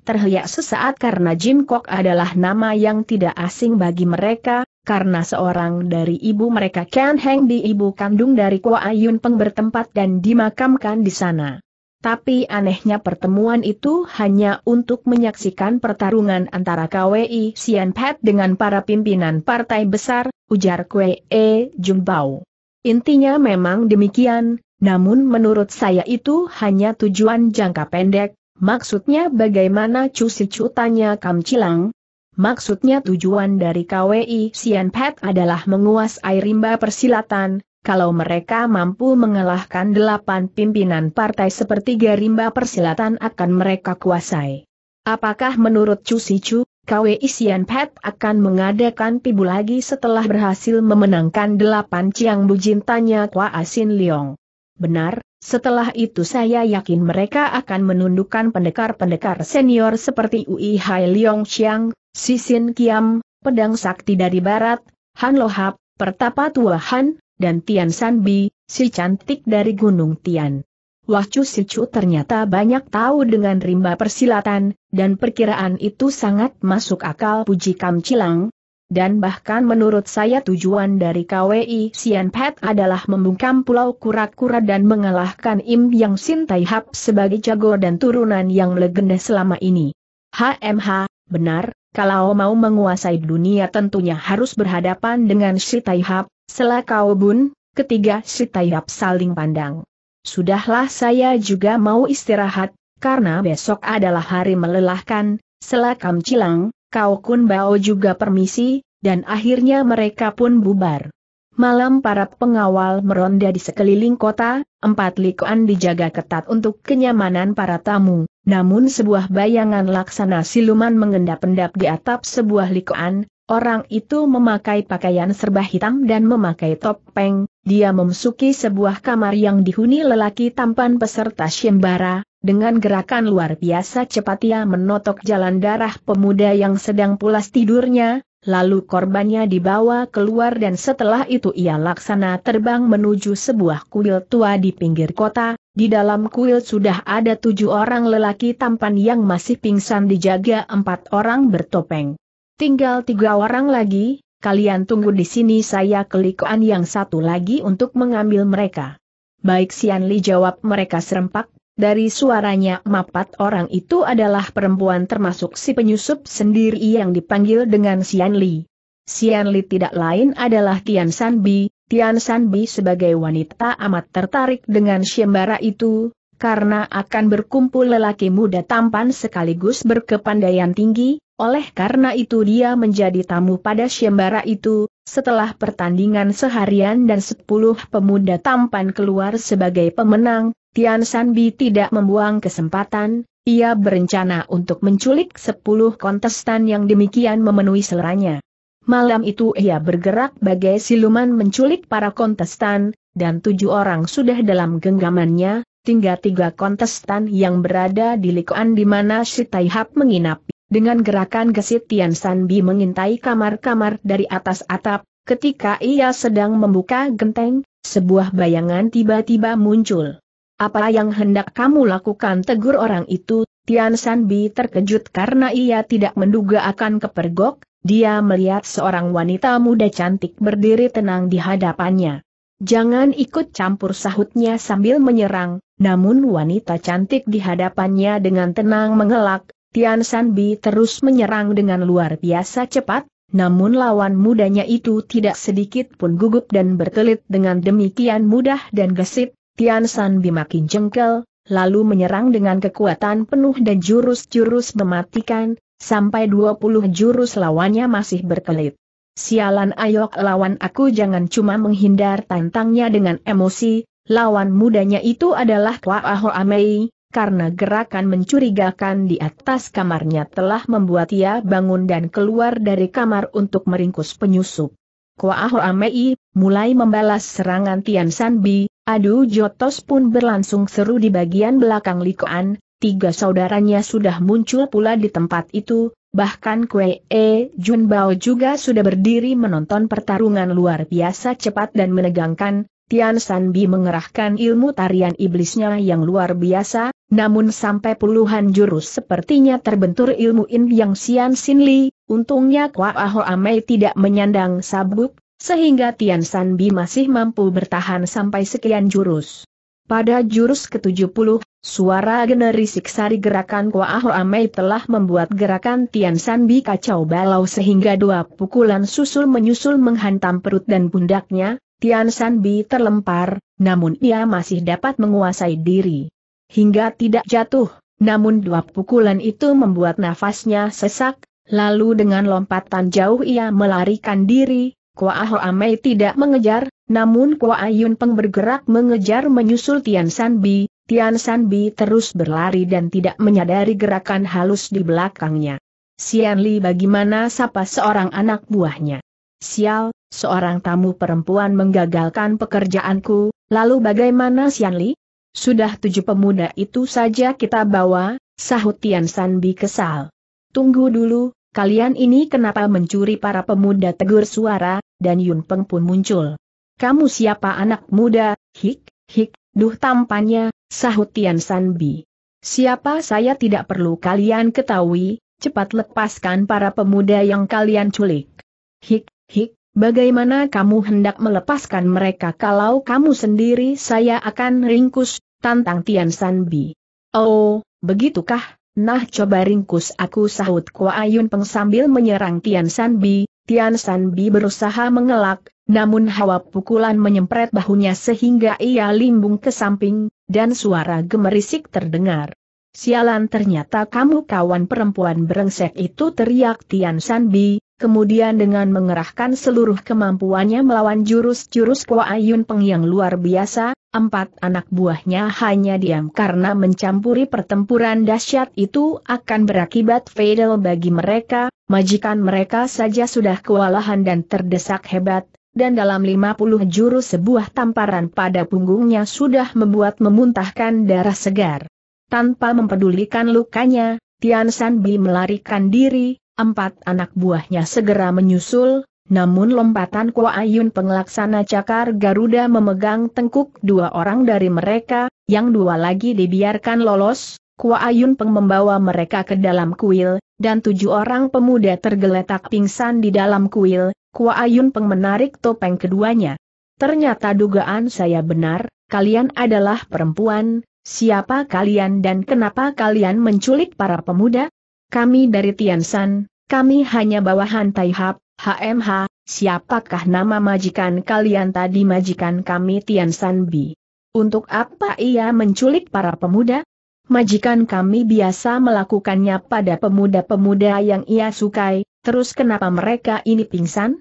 sesaat karena Jimkok adalah nama yang tidak asing bagi mereka, karena seorang dari ibu mereka Ken Heng di ibu kandung dari Kua Ayun Peng bertempat dan dimakamkan di sana. Tapi anehnya pertemuan itu hanya untuk menyaksikan pertarungan antara KWI Sian Pat dengan para pimpinan partai besar, ujar Kwe E Jumbau. Intinya memang demikian, namun menurut saya itu hanya tujuan jangka pendek, maksudnya bagaimana Cuci tanya Kam Cilang? Maksudnya tujuan dari KWI Sian Pet adalah menguasai rimba persilatan, kalau mereka mampu mengalahkan delapan pimpinan partai sepertiga rimba persilatan akan mereka kuasai. Apakah menurut Cuci? KW Isian Pet akan mengadakan pibu lagi setelah berhasil memenangkan delapan Ciang Bujin tanya Kwa Asin Leong. Benar, setelah itu saya yakin mereka akan menundukkan pendekar-pendekar senior seperti Ui Hai Leong Chiang, Sisin Kiam, Pedang Sakti dari Barat, Han Lohap, Pertapa tua Han, dan Tian San Bi, si cantik dari Gunung Tian. Wah Chu Sicu ternyata banyak tahu dengan rimba persilatan, dan perkiraan itu sangat masuk akal puji Kam Cilang. Dan bahkan menurut saya tujuan dari KWI Sian Pet adalah membungkam pulau kura-kura dan mengalahkan Im Yang Sin Tai Hap sebagai jago dan turunan yang legenda selama ini. HMH, benar, kalau mau menguasai dunia tentunya harus berhadapan dengan Si Tai Hap, Sela Kau Bun, ketiga Si Tai Hap saling pandang. Sudahlah saya juga mau istirahat, karena besok adalah hari melelahkan, selakam cilang, kau kun bao juga permisi, dan akhirnya mereka pun bubar. Malam para pengawal meronda di sekeliling kota, empat likuan dijaga ketat untuk kenyamanan para tamu, namun sebuah bayangan laksana siluman mengendap-endap di atap sebuah likuan, orang itu memakai pakaian serba hitam dan memakai topeng, dia memasuki sebuah kamar yang dihuni lelaki tampan peserta Syembara, dengan gerakan luar biasa cepat ia menotok jalan darah pemuda yang sedang pulas tidurnya, lalu korbannya dibawa keluar dan setelah itu ia laksana terbang menuju sebuah kuil tua di pinggir kota, di dalam kuil sudah ada tujuh orang lelaki tampan yang masih pingsan dijaga empat orang bertopeng. Tinggal tiga orang lagi, Kalian tunggu di sini saya kelikoan yang satu lagi untuk mengambil mereka. Baik Sian Li jawab mereka serempak, dari suaranya mapat orang itu adalah perempuan termasuk si penyusup sendiri yang dipanggil dengan Sian Li. Sian Li tidak lain adalah Tian San Bi, Tian San Bi sebagai wanita amat tertarik dengan Shembara itu, karena akan berkumpul lelaki muda tampan sekaligus berkepandaian tinggi, oleh karena itu dia menjadi tamu pada Syembara itu, setelah pertandingan seharian dan sepuluh pemuda tampan keluar sebagai pemenang, Tian Sanbi tidak membuang kesempatan, ia berencana untuk menculik sepuluh kontestan yang demikian memenuhi seleranya. Malam itu ia bergerak bagai siluman menculik para kontestan, dan tujuh orang sudah dalam genggamannya, tinggal tiga kontestan yang berada di Likuan di mana Si Taihap menginapi. Dengan gerakan gesit Tian Bi mengintai kamar-kamar dari atas atap, ketika ia sedang membuka genteng, sebuah bayangan tiba-tiba muncul. Apa yang hendak kamu lakukan tegur orang itu, Tian Bi terkejut karena ia tidak menduga akan kepergok, dia melihat seorang wanita muda cantik berdiri tenang di hadapannya. Jangan ikut campur sahutnya sambil menyerang, namun wanita cantik di hadapannya dengan tenang mengelak, Tian Bi terus menyerang dengan luar biasa cepat, namun lawan mudanya itu tidak sedikit pun gugup dan berkelit dengan demikian mudah dan gesit, Tian Bi makin jengkel, lalu menyerang dengan kekuatan penuh dan jurus-jurus mematikan, sampai 20 jurus lawannya masih berkelit. Sialan ayok lawan aku jangan cuma menghindar tantangnya dengan emosi, lawan mudanya itu adalah Kwa Aho Amei, karena gerakan mencurigakan di atas kamarnya telah membuat ia bangun dan keluar dari kamar untuk meringkus penyusup. Aho Amei mulai membalas serangan Tian Sanbi, adu jotos pun berlangsung seru di bagian belakang Likoan, tiga saudaranya sudah muncul pula di tempat itu, bahkan Kue E Jun Bao juga sudah berdiri menonton pertarungan luar biasa cepat dan menegangkan, Tian Sanbi mengerahkan ilmu tarian iblisnya yang luar biasa, namun sampai puluhan jurus sepertinya terbentur ilmu In Yang Sian Sin Li, untungnya Kwa Aho Amei tidak menyandang sabuk, sehingga Tian Sanbi masih mampu bertahan sampai sekian jurus. Pada jurus ke-70, suara generisik sari gerakan Kwa Aho Amei telah membuat gerakan Tian Sanbi kacau balau sehingga dua pukulan susul menyusul menghantam perut dan pundaknya, Tian Sanbi terlempar, namun ia masih dapat menguasai diri. Hingga tidak jatuh, namun dua pukulan itu membuat nafasnya sesak, lalu dengan lompatan jauh ia melarikan diri, Kua Aho Amei tidak mengejar, namun Kua Ayun Peng bergerak mengejar menyusul Tian Sanbi, Tian Sanbi terus berlari dan tidak menyadari gerakan halus di belakangnya. Sian Li bagaimana sapa seorang anak buahnya. Sial, seorang tamu perempuan menggagalkan pekerjaanku, lalu bagaimana Xian Li? Sudah tujuh pemuda itu saja kita bawa, sahut Tian San kesal. Tunggu dulu, kalian ini kenapa mencuri para pemuda tegur suara, dan Yun Peng pun muncul. Kamu siapa anak muda, hik, hik, duh tampannya, sahut Tian San Siapa saya tidak perlu kalian ketahui, cepat lepaskan para pemuda yang kalian culik. Hik, hik, Bagaimana kamu hendak melepaskan mereka kalau kamu sendiri saya akan ringkus, tantang Tian Sanbi. Oh, begitukah? Nah coba ringkus aku sahut Kua Ayun Peng sambil menyerang Tian Sanbi, Tian Sanbi berusaha mengelak, namun hawa pukulan menyempret bahunya sehingga ia limbung ke samping, dan suara gemerisik terdengar. Sialan ternyata kamu kawan perempuan berengsek itu teriak Tian Sanbi, kemudian dengan mengerahkan seluruh kemampuannya melawan jurus-jurus Ayun Peng yang luar biasa, empat anak buahnya hanya diam karena mencampuri pertempuran dahsyat itu akan berakibat fatal bagi mereka, majikan mereka saja sudah kewalahan dan terdesak hebat, dan dalam 50 jurus sebuah tamparan pada punggungnya sudah membuat memuntahkan darah segar. Tanpa mempedulikan lukanya, Tian San Bi melarikan diri, Empat anak buahnya segera menyusul, namun lompatan Ayun pengelaksana cakar Garuda memegang tengkuk dua orang dari mereka, yang dua lagi dibiarkan lolos, Kuayun Peng membawa mereka ke dalam kuil, dan tujuh orang pemuda tergeletak pingsan di dalam kuil, Ayun Peng menarik topeng keduanya. Ternyata dugaan saya benar, kalian adalah perempuan, siapa kalian dan kenapa kalian menculik para pemuda? Kami dari Tiansan, kami hanya bawahan Taihap, HMH, siapakah nama majikan kalian tadi majikan kami Tiansan Bi? Untuk apa ia menculik para pemuda? Majikan kami biasa melakukannya pada pemuda-pemuda yang ia sukai, terus kenapa mereka ini pingsan?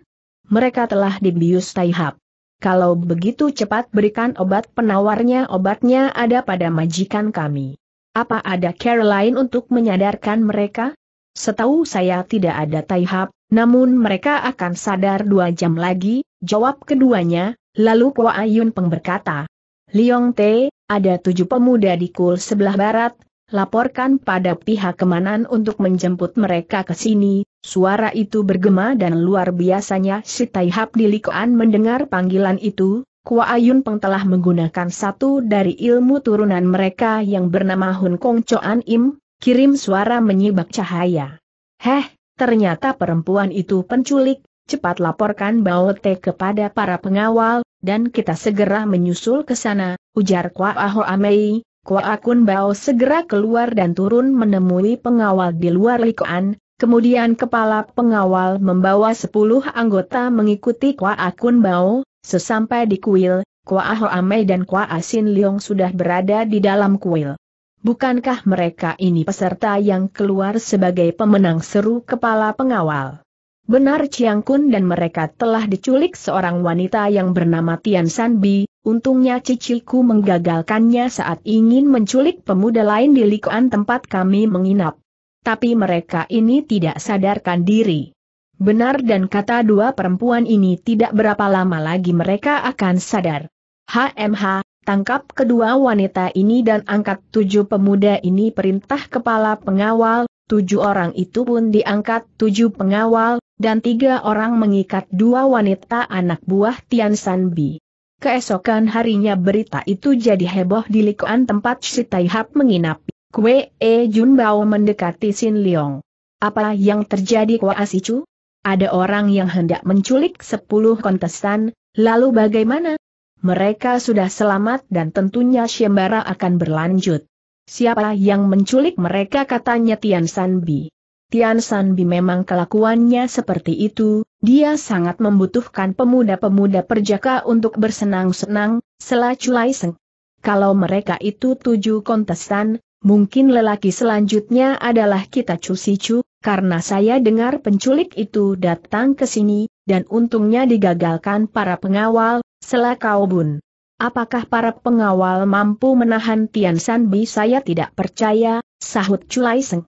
Mereka telah dibius Taihap. Kalau begitu cepat berikan obat penawarnya obatnya ada pada majikan kami. Apa ada Caroline untuk menyadarkan mereka? Setahu saya tidak ada Taihab, namun mereka akan sadar dua jam lagi, jawab keduanya, lalu Kua Ayun Peng berkata. Liong Te, ada tujuh pemuda di kul sebelah barat, laporkan pada pihak kemanan untuk menjemput mereka ke sini, suara itu bergema dan luar biasanya si Taihab di Likoan mendengar panggilan itu, Kua Ayun Peng telah menggunakan satu dari ilmu turunan mereka yang bernama Hun Kong Choan Im, kirim suara menyibak cahaya. Heh, ternyata perempuan itu penculik, cepat laporkan bao te kepada para pengawal, dan kita segera menyusul ke sana, ujar Kua Aho Amei, Kua Akun Bao segera keluar dan turun menemui pengawal di luar Likoan, kemudian kepala pengawal membawa sepuluh anggota mengikuti Kua Akun Bao, Sesampai di kuil, Kua Aho Amei dan Kua Asin Leong sudah berada di dalam kuil. Bukankah mereka ini peserta yang keluar sebagai pemenang seru kepala pengawal? Benar Chiang Kun dan mereka telah diculik seorang wanita yang bernama Tian San Bi, untungnya cicilku menggagalkannya saat ingin menculik pemuda lain di likuan tempat kami menginap. Tapi mereka ini tidak sadarkan diri. Benar dan kata dua perempuan ini tidak berapa lama lagi mereka akan sadar. HMH, tangkap kedua wanita ini dan angkat tujuh pemuda ini perintah kepala pengawal, tujuh orang itu pun diangkat tujuh pengawal, dan tiga orang mengikat dua wanita anak buah Tian San Bi. Keesokan harinya berita itu jadi heboh di likuan tempat si Taihap menginap. Kue E Junbao mendekati Sin Leong. Apa yang terjadi Kwa Asichu? Ada orang yang hendak menculik sepuluh kontestan, lalu bagaimana? Mereka sudah selamat dan tentunya Shembara akan berlanjut. Siapa yang menculik mereka katanya Tian Sanbi. Tian Sanbi memang kelakuannya seperti itu, dia sangat membutuhkan pemuda-pemuda perjaka untuk bersenang-senang, selaculai seng. Kalau mereka itu tujuh kontestan, Mungkin lelaki selanjutnya adalah kita Cusicu, karena saya dengar penculik itu datang ke sini, dan untungnya digagalkan para pengawal, selakau bun. Apakah para pengawal mampu menahan Tian Sanbi saya tidak percaya, sahut Chulaiseng.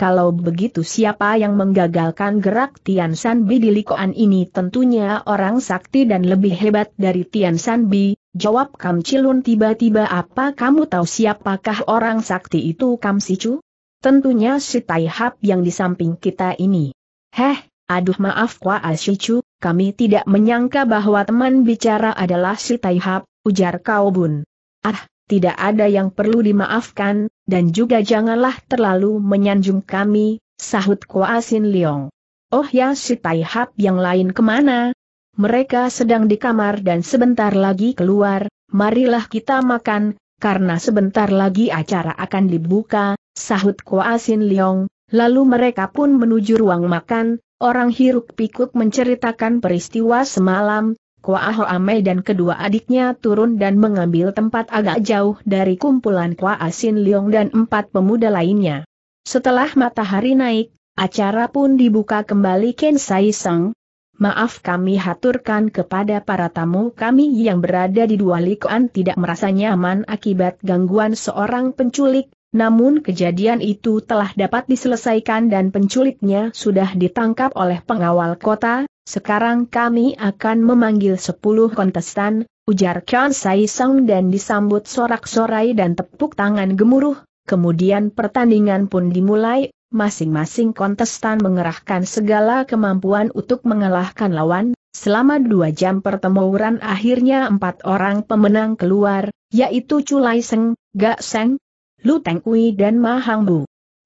Kalau begitu siapa yang menggagalkan gerak Tian San Bi di Likoan ini tentunya orang sakti dan lebih hebat dari Tian San Bi, jawab Kam Cilun tiba-tiba apa kamu tahu siapakah orang sakti itu Kam Sicu? Tentunya si Tai Hap yang di samping kita ini. Heh, aduh maaf Kwa Asicu, kami tidak menyangka bahwa teman bicara adalah si Tai Hap, ujar Kau Bun. Ah, tidak ada yang perlu dimaafkan, dan juga janganlah terlalu menyanjung kami, sahut Asin Leong. Oh ya si Taihap yang lain kemana? Mereka sedang di kamar dan sebentar lagi keluar, marilah kita makan, karena sebentar lagi acara akan dibuka, sahut Asin Leong, lalu mereka pun menuju ruang makan, orang hiruk pikuk menceritakan peristiwa semalam, Kwa Ame dan kedua adiknya turun dan mengambil tempat agak jauh dari kumpulan Kwa Asin Leong dan empat pemuda lainnya. Setelah matahari naik, acara pun dibuka kembali Ken Sai Seng. Maaf kami haturkan kepada para tamu kami yang berada di dua likuan tidak merasa nyaman akibat gangguan seorang penculik, namun kejadian itu telah dapat diselesaikan dan penculiknya sudah ditangkap oleh pengawal kota, sekarang kami akan memanggil sepuluh kontestan, ujar Kian Sai Sang dan disambut sorak-sorai dan tepuk tangan gemuruh, kemudian pertandingan pun dimulai, masing-masing kontestan mengerahkan segala kemampuan untuk mengalahkan lawan, Selama dua jam pertemuan akhirnya empat orang pemenang keluar, yaitu Chulai Seng, Gak Seng, Lu Teng dan Ma Hang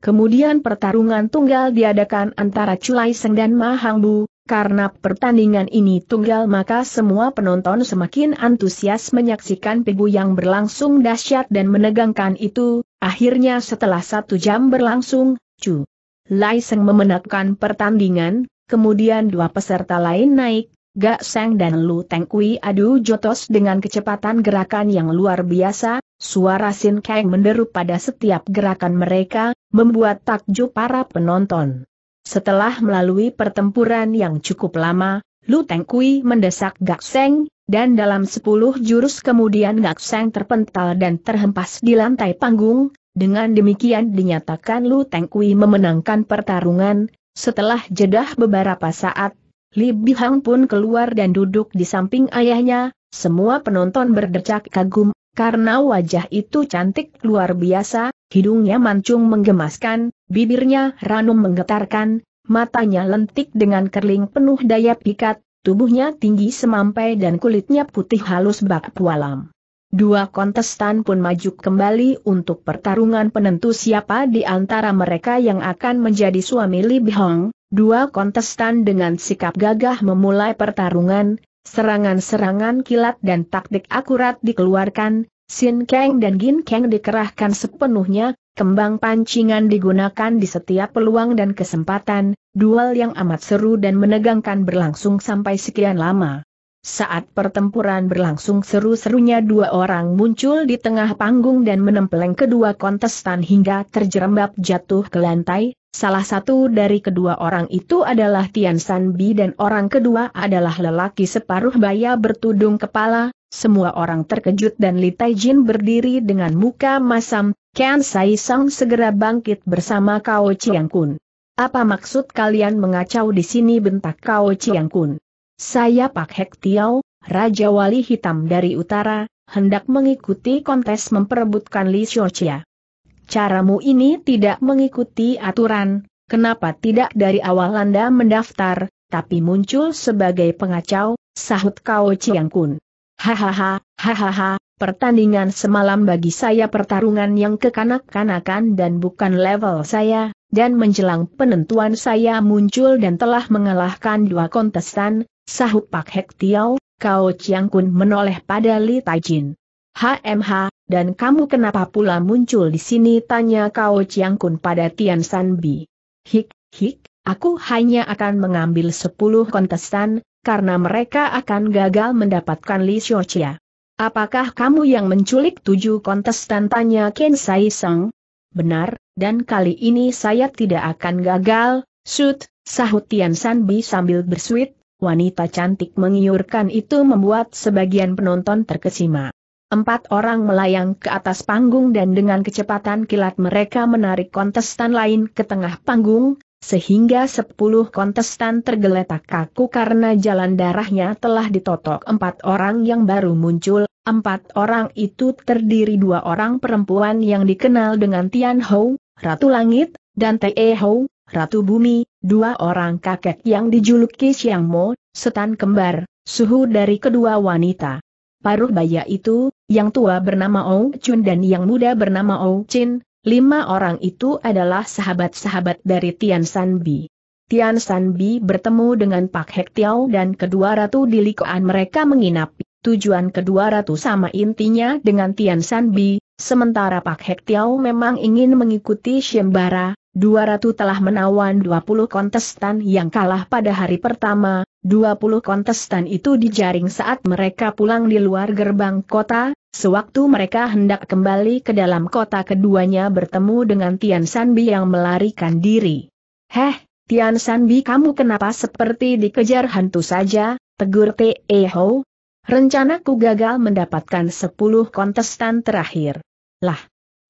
Kemudian pertarungan tunggal diadakan antara Chulai Seng dan Ma Hang karena pertandingan ini tunggal maka semua penonton semakin antusias menyaksikan pegu yang berlangsung dahsyat dan menegangkan itu, akhirnya setelah satu jam berlangsung, Chu Lai Seng memenangkan pertandingan, kemudian dua peserta lain naik, Gak Seng dan Lu Teng Kui adu jotos dengan kecepatan gerakan yang luar biasa, suara Sin Kang menderu pada setiap gerakan mereka, membuat takjub para penonton. Setelah melalui pertempuran yang cukup lama, Lu Teng Kui mendesak Gak Seng, dan dalam sepuluh jurus kemudian Gak Seng terpental dan terhempas di lantai panggung, dengan demikian dinyatakan Lu Teng Kui memenangkan pertarungan, setelah jedah beberapa saat, Li Bihang pun keluar dan duduk di samping ayahnya, semua penonton berdecak kagum, karena wajah itu cantik luar biasa, hidungnya mancung menggemaskan, bibirnya ranum menggetarkan, matanya lentik dengan kerling penuh daya pikat, tubuhnya tinggi semampai dan kulitnya putih halus bak pualam. Dua kontestan pun maju kembali untuk pertarungan penentu siapa di antara mereka yang akan menjadi suami Li Bihang, Dua kontestan dengan sikap gagah memulai pertarungan, serangan-serangan kilat dan taktik akurat dikeluarkan, Sin Kang dan Gin Kang dikerahkan sepenuhnya, kembang pancingan digunakan di setiap peluang dan kesempatan, duel yang amat seru dan menegangkan berlangsung sampai sekian lama. Saat pertempuran berlangsung seru-serunya dua orang muncul di tengah panggung dan menempeleng kedua kontestan hingga terjerembab jatuh ke lantai, Salah satu dari kedua orang itu adalah Tian San Bi dan orang kedua adalah lelaki separuh baya bertudung kepala, semua orang terkejut dan Li Taijin berdiri dengan muka masam, Ken Sai Sang segera bangkit bersama Kao Chiang Kun. Apa maksud kalian mengacau di sini bentak Kao Chiang Kun? Saya Pak Hek Tiao, Raja Wali Hitam dari Utara, hendak mengikuti kontes memperebutkan Li Xiaochia. Caramu ini tidak mengikuti aturan, kenapa tidak dari awal Anda mendaftar, tapi muncul sebagai pengacau, sahut Kao Chiang Kun. Hahaha, hahaha, pertandingan semalam bagi saya pertarungan yang kekanak-kanakan dan bukan level saya, dan menjelang penentuan saya muncul dan telah mengalahkan dua kontestan, sahut Pak Hek Tiao, Kao Chiang Kun menoleh pada Li Taijin. HMH, dan kamu kenapa pula muncul di sini? Tanya Kao Chiang Kun pada Tian San Bi. Hik, hik, aku hanya akan mengambil sepuluh kontestan, karena mereka akan gagal mendapatkan Li Xiaochia. Apakah kamu yang menculik tujuh kontestan? Tanya Ken Sai Seng. Benar, dan kali ini saya tidak akan gagal, Sut, sahut Tian San Bi sambil bersuit, wanita cantik mengiurkan itu membuat sebagian penonton terkesima. Empat orang melayang ke atas panggung dan dengan kecepatan kilat mereka menarik kontestan lain ke tengah panggung, sehingga sepuluh kontestan tergeletak kaku karena jalan darahnya telah ditotok empat orang yang baru muncul, empat orang itu terdiri dua orang perempuan yang dikenal dengan Tian Hou, Ratu Langit, dan E Hou, Ratu Bumi, dua orang kakek yang dijuluki Xiang Mo, setan kembar, suhu dari kedua wanita. Paruh baya itu, yang tua bernama Ou Chun dan yang muda bernama Ou Chin, lima orang itu adalah sahabat-sahabat dari Tian San Bi. Tian San Bi bertemu dengan Pak Hek Tiao dan kedua ratu di Likoan mereka menginap. Tujuan kedua ratu sama intinya dengan Tian San Bi, sementara Pak Hek Tiao memang ingin mengikuti Shembara, 200 telah menawan 20 kontestan yang kalah pada hari pertama, 20 kontestan itu dijaring saat mereka pulang di luar gerbang kota, sewaktu mereka hendak kembali ke dalam kota keduanya bertemu dengan Tian Sanbi yang melarikan diri. Heh, Tian Sanbi kamu kenapa seperti dikejar hantu saja, tegur Te Ho? Rencanaku gagal mendapatkan 10 kontestan terakhir. Lah,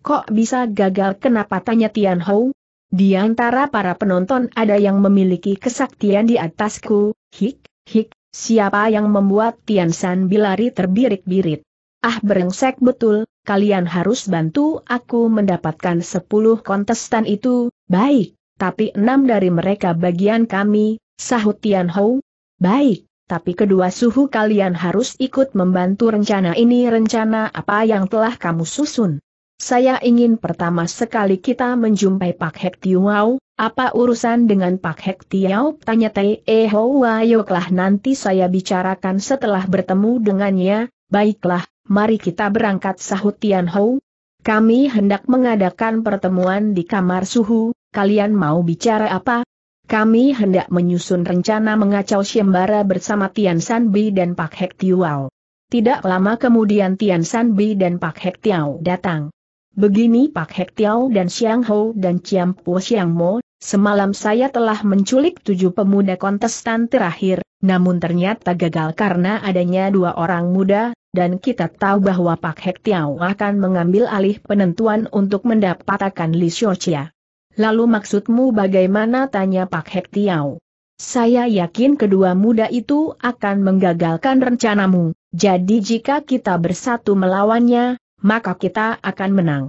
kok bisa gagal kenapa tanya Tian Hou? Di antara para penonton ada yang memiliki kesaktian di atasku, hik, hik, siapa yang membuat Tian San Bilari terbirik-birit. Ah berengsek betul, kalian harus bantu aku mendapatkan sepuluh kontestan itu, baik, tapi enam dari mereka bagian kami, sahut Tian Hou. Baik, tapi kedua suhu kalian harus ikut membantu rencana ini rencana apa yang telah kamu susun. Saya ingin pertama sekali kita menjumpai Pak Hek Tiau, apa urusan dengan Pak Hek Tiau? Tanya Tai. E Ho Yoklah nanti saya bicarakan setelah bertemu dengannya, baiklah, mari kita berangkat sahut Tian Ho. Kami hendak mengadakan pertemuan di kamar suhu, kalian mau bicara apa? Kami hendak menyusun rencana mengacau Siembara bersama Tian San Bi dan Pak Hek Tiau. Tidak lama kemudian Tian San Bi dan Pak Hek Tiau datang. Begini Pak Hek Tiao dan Siang Ho dan Chiam Po Xiang Mo, semalam saya telah menculik tujuh pemuda kontestan terakhir, namun ternyata gagal karena adanya dua orang muda, dan kita tahu bahwa Pak Hek Tiao akan mengambil alih penentuan untuk mendapatkan Li Xiaoqia. Lalu maksudmu bagaimana tanya Pak Hek Tiao? Saya yakin kedua muda itu akan menggagalkan rencanamu, jadi jika kita bersatu melawannya, maka kita akan menang.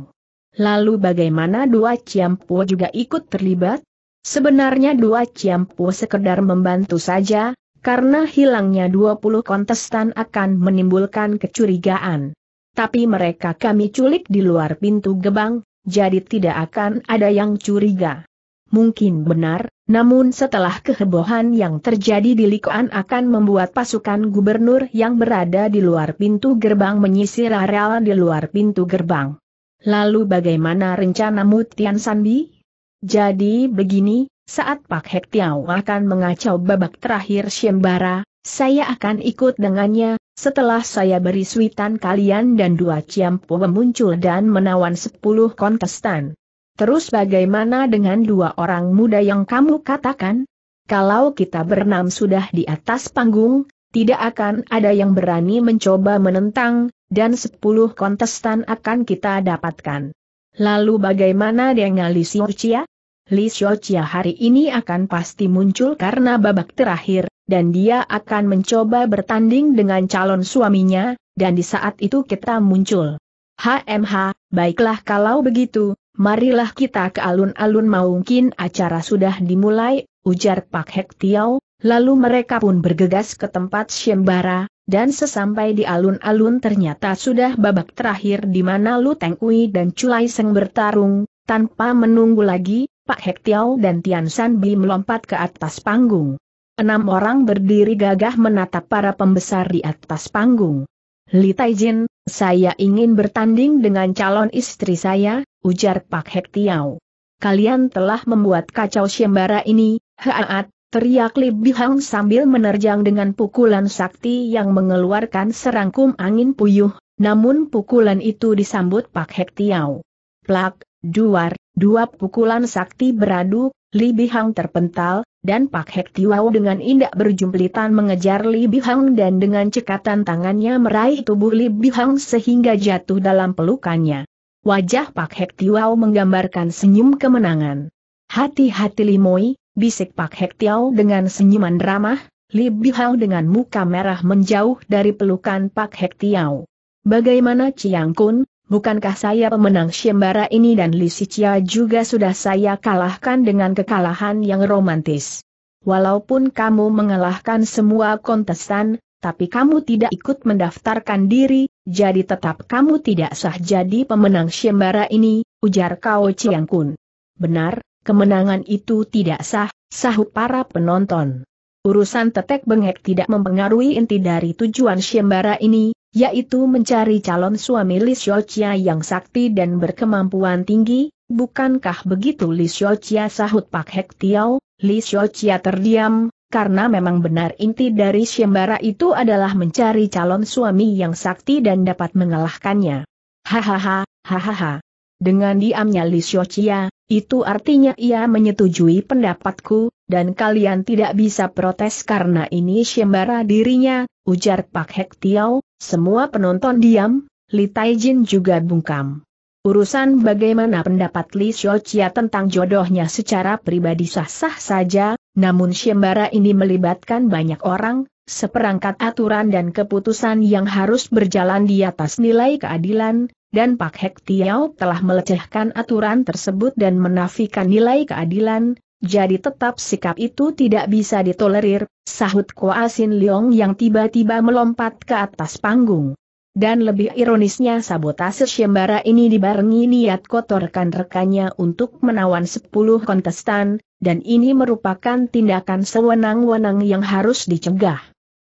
Lalu bagaimana dua Ciampo juga ikut terlibat? Sebenarnya dua Ciampo sekedar membantu saja, karena hilangnya 20 kontestan akan menimbulkan kecurigaan. Tapi mereka kami culik di luar pintu gebang, jadi tidak akan ada yang curiga. Mungkin benar, namun setelah kehebohan yang terjadi di Likuan akan membuat pasukan gubernur yang berada di luar pintu gerbang menyisir areal di luar pintu gerbang. Lalu bagaimana rencanamu Tian Sanbi? Jadi begini, saat Pak Hek Tiau akan mengacau babak terakhir Siembara, saya akan ikut dengannya, setelah saya beri suitan kalian dan dua ciampu muncul dan menawan sepuluh kontestan. Terus bagaimana dengan dua orang muda yang kamu katakan? Kalau kita berenam sudah di atas panggung, tidak akan ada yang berani mencoba menentang, dan sepuluh kontestan akan kita dapatkan. Lalu bagaimana dengan Li Xiaochia? Li Xiaochia hari ini akan pasti muncul karena babak terakhir, dan dia akan mencoba bertanding dengan calon suaminya, dan di saat itu kita muncul. HMH, baiklah kalau begitu, Marilah kita ke alun-alun mungkin acara sudah dimulai, ujar Pak Hek Tiao, lalu mereka pun bergegas ke tempat Syembara, dan sesampai di alun-alun ternyata sudah babak terakhir di mana Lu Teng Ui dan Chulai Seng bertarung, tanpa menunggu lagi, Pak Hek Tiao dan Tian San Bi melompat ke atas panggung. Enam orang berdiri gagah menatap para pembesar di atas panggung. Li Taijin, saya ingin bertanding dengan calon istri saya, ujar Pak Hek Tiao. Kalian telah membuat kacau Siembara ini, haat, teriak Li Bihang sambil menerjang dengan pukulan sakti yang mengeluarkan serangkum angin puyuh, namun pukulan itu disambut Pak Hek Tiao. Plak, duar, dua pukulan sakti beradu, Li Bihang terpental, dan Pak Hek Tiwau dengan indah berjumplitan mengejar Li Bihang dan dengan cekatan tangannya meraih tubuh Li Bihang sehingga jatuh dalam pelukannya. Wajah Pak Hek Tiwau menggambarkan senyum kemenangan. Hati-hati Limoi, bisik Pak Hek Tiwau dengan senyuman ramah, Li Bihang dengan muka merah menjauh dari pelukan Pak Hek Tiwau. Bagaimana Ciang Kun, bukankah saya pemenang Shembara ini dan Lisicia juga sudah saya kalahkan dengan kekalahan yang romantis. Walaupun kamu mengalahkan semua kontestan, tapi kamu tidak ikut mendaftarkan diri, jadi tetap kamu tidak sah jadi pemenang Shembara ini, ujar Kao Chiang Kun. Benar, kemenangan itu tidak sah, sahut para penonton urusan tetek bengek tidak mempengaruhi inti dari tujuan Syembara ini, yaitu mencari calon suami Li Xiaoqia yang sakti dan berkemampuan tinggi, bukankah begitu Li Xiaoqia sahut Pak Hek Tiao, Li Xiaoqia terdiam, karena memang benar inti dari Syembara itu adalah mencari calon suami yang sakti dan dapat mengalahkannya. Hahaha, hahaha. Dengan diamnya Li Xiochia, itu artinya ia menyetujui pendapatku, dan kalian tidak bisa protes karena ini syembara dirinya, ujar Pak Hek Tiao, semua penonton diam, Li Taijin juga bungkam. Urusan bagaimana pendapat Li Xiochia tentang jodohnya secara pribadi sah-sah saja, namun syembara ini melibatkan banyak orang, seperangkat aturan dan keputusan yang harus berjalan di atas nilai keadilan, dan Pak Hek Tiao telah melecehkan aturan tersebut dan menafikan nilai keadilan, jadi tetap sikap itu tidak bisa ditolerir, sahut Koasin Leong yang tiba-tiba melompat ke atas panggung. Dan lebih ironisnya sabotase Shembara ini dibarengi niat kotorkan rekannya untuk menawan 10 kontestan, dan ini merupakan tindakan sewenang-wenang yang harus dicegah.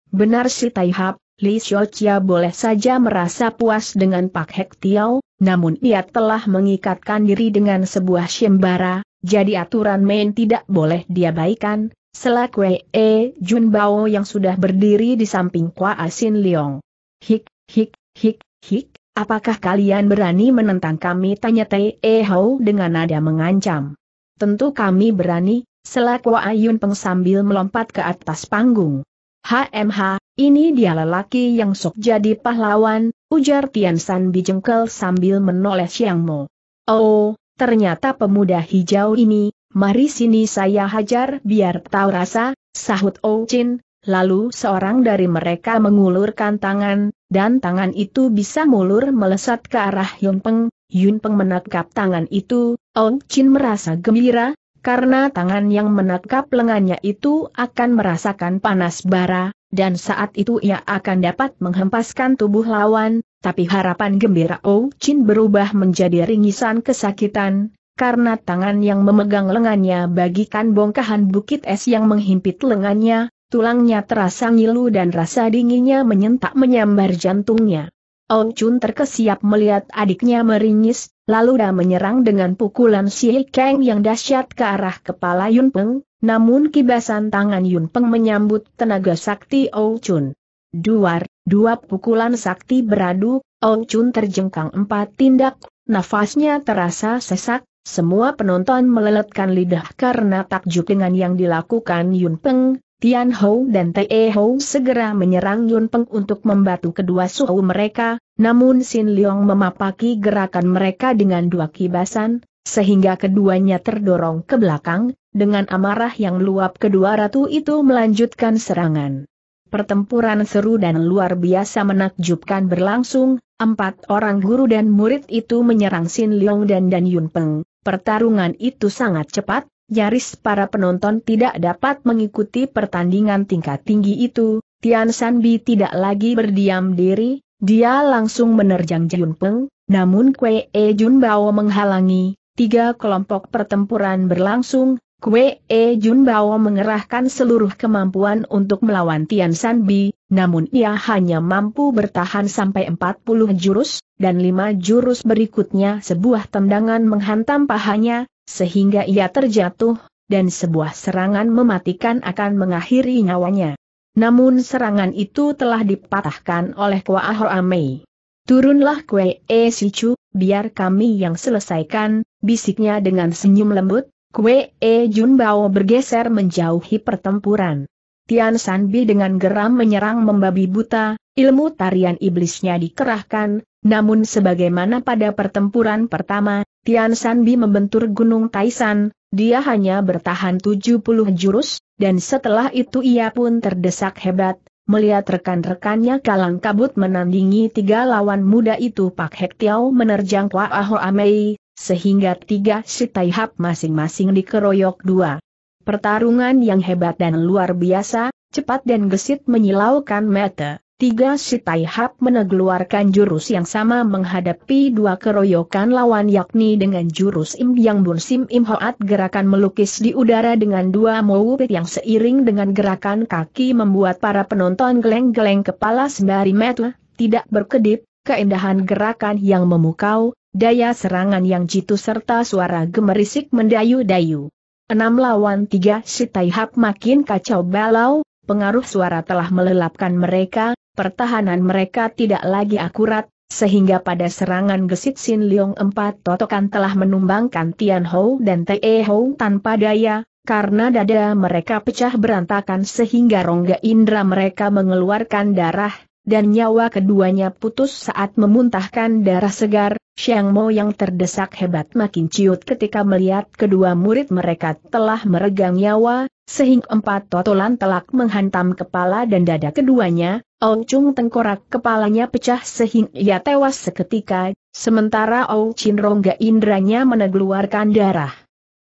Benar si Taihap, Li Xiaoqia boleh saja merasa puas dengan Pak Hek Tiao, namun ia telah mengikatkan diri dengan sebuah syembara, jadi aturan main tidak boleh diabaikan, selak selaku E. Jun Bao yang sudah berdiri di samping Kwa Asin Leong. Hik, hik, hik, hik, apakah kalian berani menentang kami? Tanya Tei E. Hou dengan nada mengancam. Tentu kami berani, selaku Ayun Peng sambil melompat ke atas panggung. HMH, ini dia lelaki yang sok jadi pahlawan, ujar Tian San bijengkel sambil menoleh Xiang Mo. Oh, ternyata pemuda hijau ini, mari sini saya hajar biar tahu rasa, sahut O oh Chin, lalu seorang dari mereka mengulurkan tangan, dan tangan itu bisa mulur melesat ke arah Yun Peng, Yun Peng menangkap tangan itu, O oh Chin merasa gembira, karena tangan yang menangkap lengannya itu akan merasakan panas bara, dan saat itu ia akan dapat menghempaskan tubuh lawan, tapi harapan gembira Ou oh Chin berubah menjadi ringisan kesakitan, karena tangan yang memegang lengannya bagikan bongkahan bukit es yang menghimpit lengannya, tulangnya terasa ngilu dan rasa dinginnya menyentak menyambar jantungnya. Oh Chun terkesiap melihat adiknya meringis, lalu dia menyerang dengan pukulan Si Kang yang dahsyat ke arah kepala Yun Peng, namun kibasan tangan Yun Peng menyambut tenaga sakti Ou Chun. Duar, dua pukulan sakti beradu, Ou Chun terjengkang empat tindak, nafasnya terasa sesak, semua penonton meleletkan lidah karena takjub dengan yang dilakukan Yun Peng, Tian Hou dan Te Hou segera menyerang Yun Peng untuk membantu kedua suhu mereka, namun Xin Liang memapaki gerakan mereka dengan dua kibasan, sehingga keduanya terdorong ke belakang, dengan amarah yang luap kedua ratu itu melanjutkan serangan. Pertempuran seru dan luar biasa menakjubkan berlangsung, empat orang guru dan murid itu menyerang Xin Liang dan Dan Yun Peng, pertarungan itu sangat cepat, Nyaris para penonton tidak dapat mengikuti pertandingan tingkat tinggi itu, Tian Sanbi tidak lagi berdiam diri, dia langsung menerjang Jun Peng, namun Kue E Jun Bao menghalangi, tiga kelompok pertempuran berlangsung, Kue E Jun Bao mengerahkan seluruh kemampuan untuk melawan Tian Sanbi, namun ia hanya mampu bertahan sampai 40 jurus, dan lima jurus berikutnya sebuah tendangan menghantam pahanya, sehingga ia terjatuh, dan sebuah serangan mematikan akan mengakhiri nyawanya. Namun serangan itu telah dipatahkan oleh Kwa Ahoramei. Turunlah Kwe E Sichu, biar kami yang selesaikan, bisiknya dengan senyum lembut, Kwe E Junbao bergeser menjauhi pertempuran. Tian Sanbi dengan geram menyerang membabi buta, ilmu tarian iblisnya dikerahkan, namun sebagaimana pada pertempuran pertama, Tian Sanbi membentur Gunung Taisan, dia hanya bertahan 70 jurus, dan setelah itu ia pun terdesak hebat, Melihat rekan-rekannya kalang kabut menandingi tiga lawan muda itu Pak Hek Tiao menerjang Kwa Aho Amei, sehingga tiga si masing-masing dikeroyok dua. Pertarungan yang hebat dan luar biasa, cepat dan gesit menyilaukan mata. Tiga si Taihap menegeluarkan jurus yang sama menghadapi dua keroyokan lawan yakni dengan jurus Im Yang Bun Sim Im Hoat gerakan melukis di udara dengan dua mowupit yang seiring dengan gerakan kaki membuat para penonton geleng-geleng kepala sembari metu, tidak berkedip, keindahan gerakan yang memukau, daya serangan yang jitu serta suara gemerisik mendayu-dayu. Enam lawan tiga si Taihap makin kacau balau, pengaruh suara telah melelapkan mereka, pertahanan mereka tidak lagi akurat, sehingga pada serangan gesit Sin Leong empat totokan telah menumbangkan Tian Hou dan Te Hou tanpa daya, karena dada mereka pecah berantakan sehingga rongga indera mereka mengeluarkan darah, dan nyawa keduanya putus saat memuntahkan darah segar, Xiang Mo yang terdesak hebat makin ciut ketika melihat kedua murid mereka telah meregang nyawa, sehingga empat totolan telak menghantam kepala dan dada keduanya, Ou Chung tengkorak kepalanya pecah sehingga ia tewas seketika, sementara Ou Chin rongga indranya mengeluarkan darah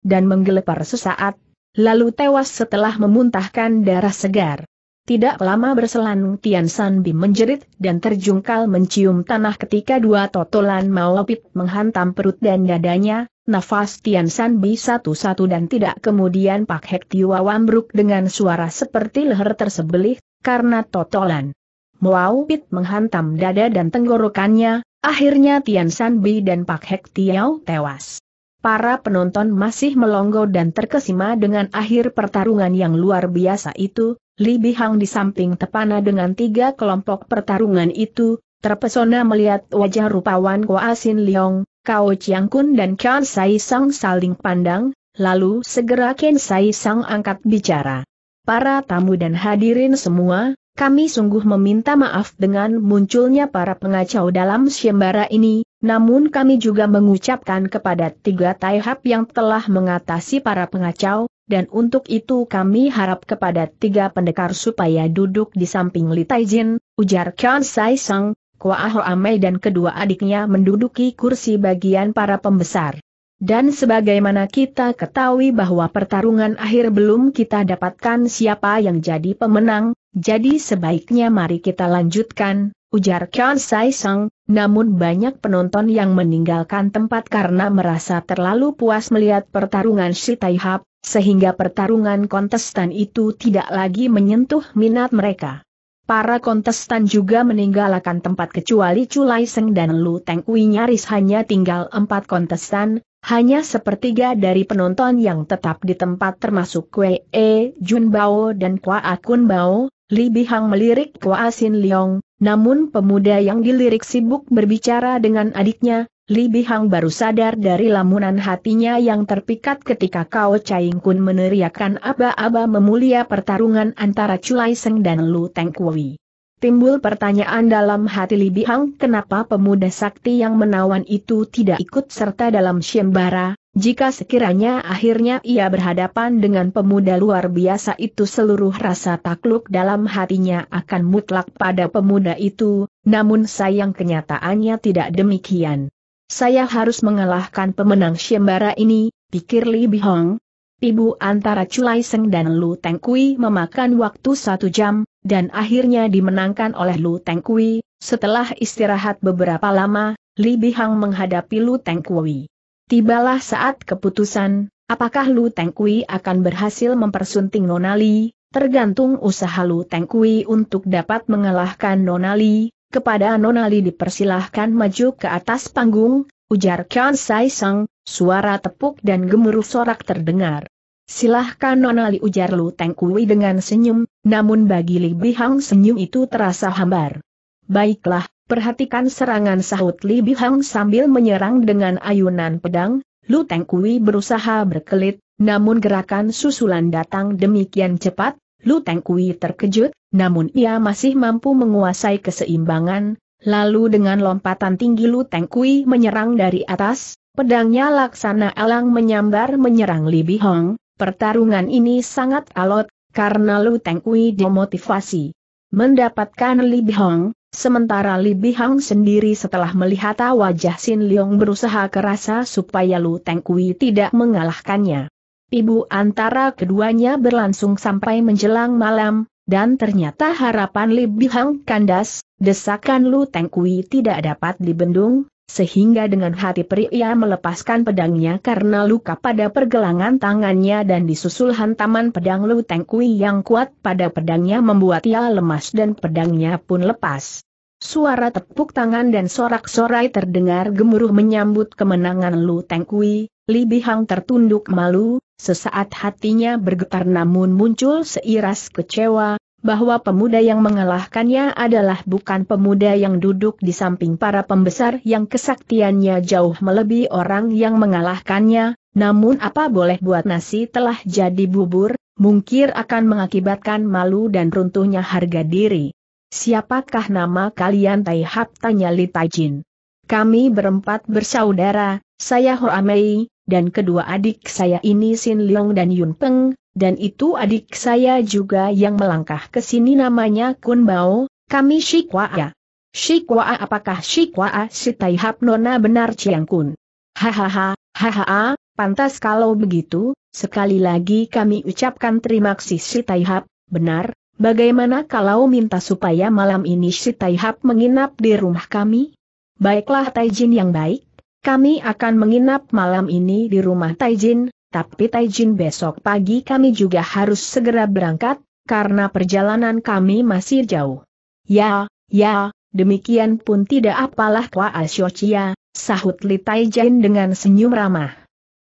dan menggelepar sesaat, lalu tewas setelah memuntahkan darah segar. Tidak lama berselang Tian Sanbi menjerit dan terjungkal mencium tanah ketika dua totolan Maopit menghantam perut dan dadanya, nafas Tian Sanbi satu-satu dan tidak kemudian Pak Hek Tiwa Wambruk dengan suara seperti leher tersebelih, karena totolan. Maopit menghantam dada dan tenggorokannya, akhirnya Tian Sanbi dan Pak Hek Tiao tewas para penonton masih melongo dan terkesima dengan akhir pertarungan yang luar biasa itu, Li Bihang di samping Tepana dengan tiga kelompok pertarungan itu, terpesona melihat wajah rupawan Sin Leong, Kao Chiang Kun dan Kian Sai Sang saling pandang, lalu segera Ken Sai Sang angkat bicara. Para tamu dan hadirin semua, kami sungguh meminta maaf dengan munculnya para pengacau dalam siembara ini, namun kami juga mengucapkan kepada tiga taihab yang telah mengatasi para pengacau, dan untuk itu kami harap kepada tiga pendekar supaya duduk di samping Li Taijin, ujar Kian Sai Sang, Kua Ho Amei dan kedua adiknya menduduki kursi bagian para pembesar. Dan sebagaimana kita ketahui bahwa pertarungan akhir belum kita dapatkan siapa yang jadi pemenang, jadi sebaiknya mari kita lanjutkan, ujar Kian Sai Sang, namun banyak penonton yang meninggalkan tempat karena merasa terlalu puas melihat pertarungan si Hap, sehingga pertarungan kontestan itu tidak lagi menyentuh minat mereka. Para kontestan juga meninggalkan tempat kecuali Chulai Seng dan Lu Teng Ui nyaris hanya tinggal empat kontestan, hanya sepertiga dari penonton yang tetap di tempat termasuk Kue E Jun Bao dan Kwa Akun Bao, Li Bihang melirik Kwa Asin Leong, namun pemuda yang dilirik sibuk berbicara dengan adiknya, Li Bihang baru sadar dari lamunan hatinya yang terpikat ketika Kao Chaing Kun meneriakkan aba-aba memulia pertarungan antara Chulai Seng dan Lu Teng Kui. Timbul pertanyaan dalam hati Li Bihang kenapa pemuda sakti yang menawan itu tidak ikut serta dalam Syembara, jika sekiranya akhirnya ia berhadapan dengan pemuda luar biasa itu seluruh rasa takluk dalam hatinya akan mutlak pada pemuda itu, namun sayang kenyataannya tidak demikian. Saya harus mengalahkan pemenang Shembara ini, pikir Li Bihong. Ibu antara Chulai Seng dan Lu Teng Kui memakan waktu satu jam, dan akhirnya dimenangkan oleh Lu Teng Kui, setelah istirahat beberapa lama, Li Bihang menghadapi Lu Teng Kui. Tibalah saat keputusan, apakah Lu Tengkui akan berhasil mempersunting Nonali, tergantung usaha Lu Tengkui untuk dapat mengalahkan Nonali, kepada Nonali dipersilahkan maju ke atas panggung, ujar Kian Sai Sang. suara tepuk dan gemuruh sorak terdengar. Silahkan Nonali ujar Lu Tengkui dengan senyum, namun bagi Li Bihang senyum itu terasa hambar. Baiklah, Perhatikan serangan sahut Li Bihang sambil menyerang dengan ayunan pedang, Lu Teng berusaha berkelit, namun gerakan susulan datang demikian cepat, Lu Teng terkejut, namun ia masih mampu menguasai keseimbangan, lalu dengan lompatan tinggi Lu Teng menyerang dari atas, pedangnya laksana alang menyambar menyerang Li Bihang, pertarungan ini sangat alot, karena Lu Teng Kui dimotivasi. Mendapatkan Li Bihang, Sementara Li Bihang sendiri setelah melihat wajah Sin Leong berusaha kerasa supaya Lu Teng Kui tidak mengalahkannya. Ibu antara keduanya berlangsung sampai menjelang malam, dan ternyata harapan Li Bihang kandas, desakan Lu Teng Kui tidak dapat dibendung, sehingga dengan hati perih ia melepaskan pedangnya karena luka pada pergelangan tangannya dan disusul hantaman pedang Lu Teng Kui yang kuat pada pedangnya membuat ia lemas dan pedangnya pun lepas. Suara tepuk tangan dan sorak-sorai terdengar gemuruh menyambut kemenangan Lu Teng Li Bihang tertunduk malu, sesaat hatinya bergetar namun muncul seiras kecewa, bahwa pemuda yang mengalahkannya adalah bukan pemuda yang duduk di samping para pembesar yang kesaktiannya jauh melebihi orang yang mengalahkannya, namun apa boleh buat nasi telah jadi bubur, mungkir akan mengakibatkan malu dan runtuhnya harga diri. Siapakah nama kalian Tai Hap tanya Li Taijin. Kami berempat bersaudara, saya Hoa Mei, dan kedua adik saya ini Sin Leong dan Yun Peng, dan itu adik saya juga yang melangkah ke sini namanya Kun Bao, kami Shikwa Shikwa. Shikwa apakah Shikwa A si Tai Hap Nona benar Chiang Kun? Hahaha, hahaha, pantas kalau begitu, sekali lagi kami ucapkan terima kasih si Tai Hap, benar, Bagaimana kalau minta supaya malam ini si Taihap menginap di rumah kami? Baiklah Taijin yang baik, kami akan menginap malam ini di rumah Taijin, tapi Taijin besok pagi kami juga harus segera berangkat, karena perjalanan kami masih jauh. Ya, ya, demikian pun tidak apalah Kwa Asyocia, sahut Li Taijin dengan senyum ramah.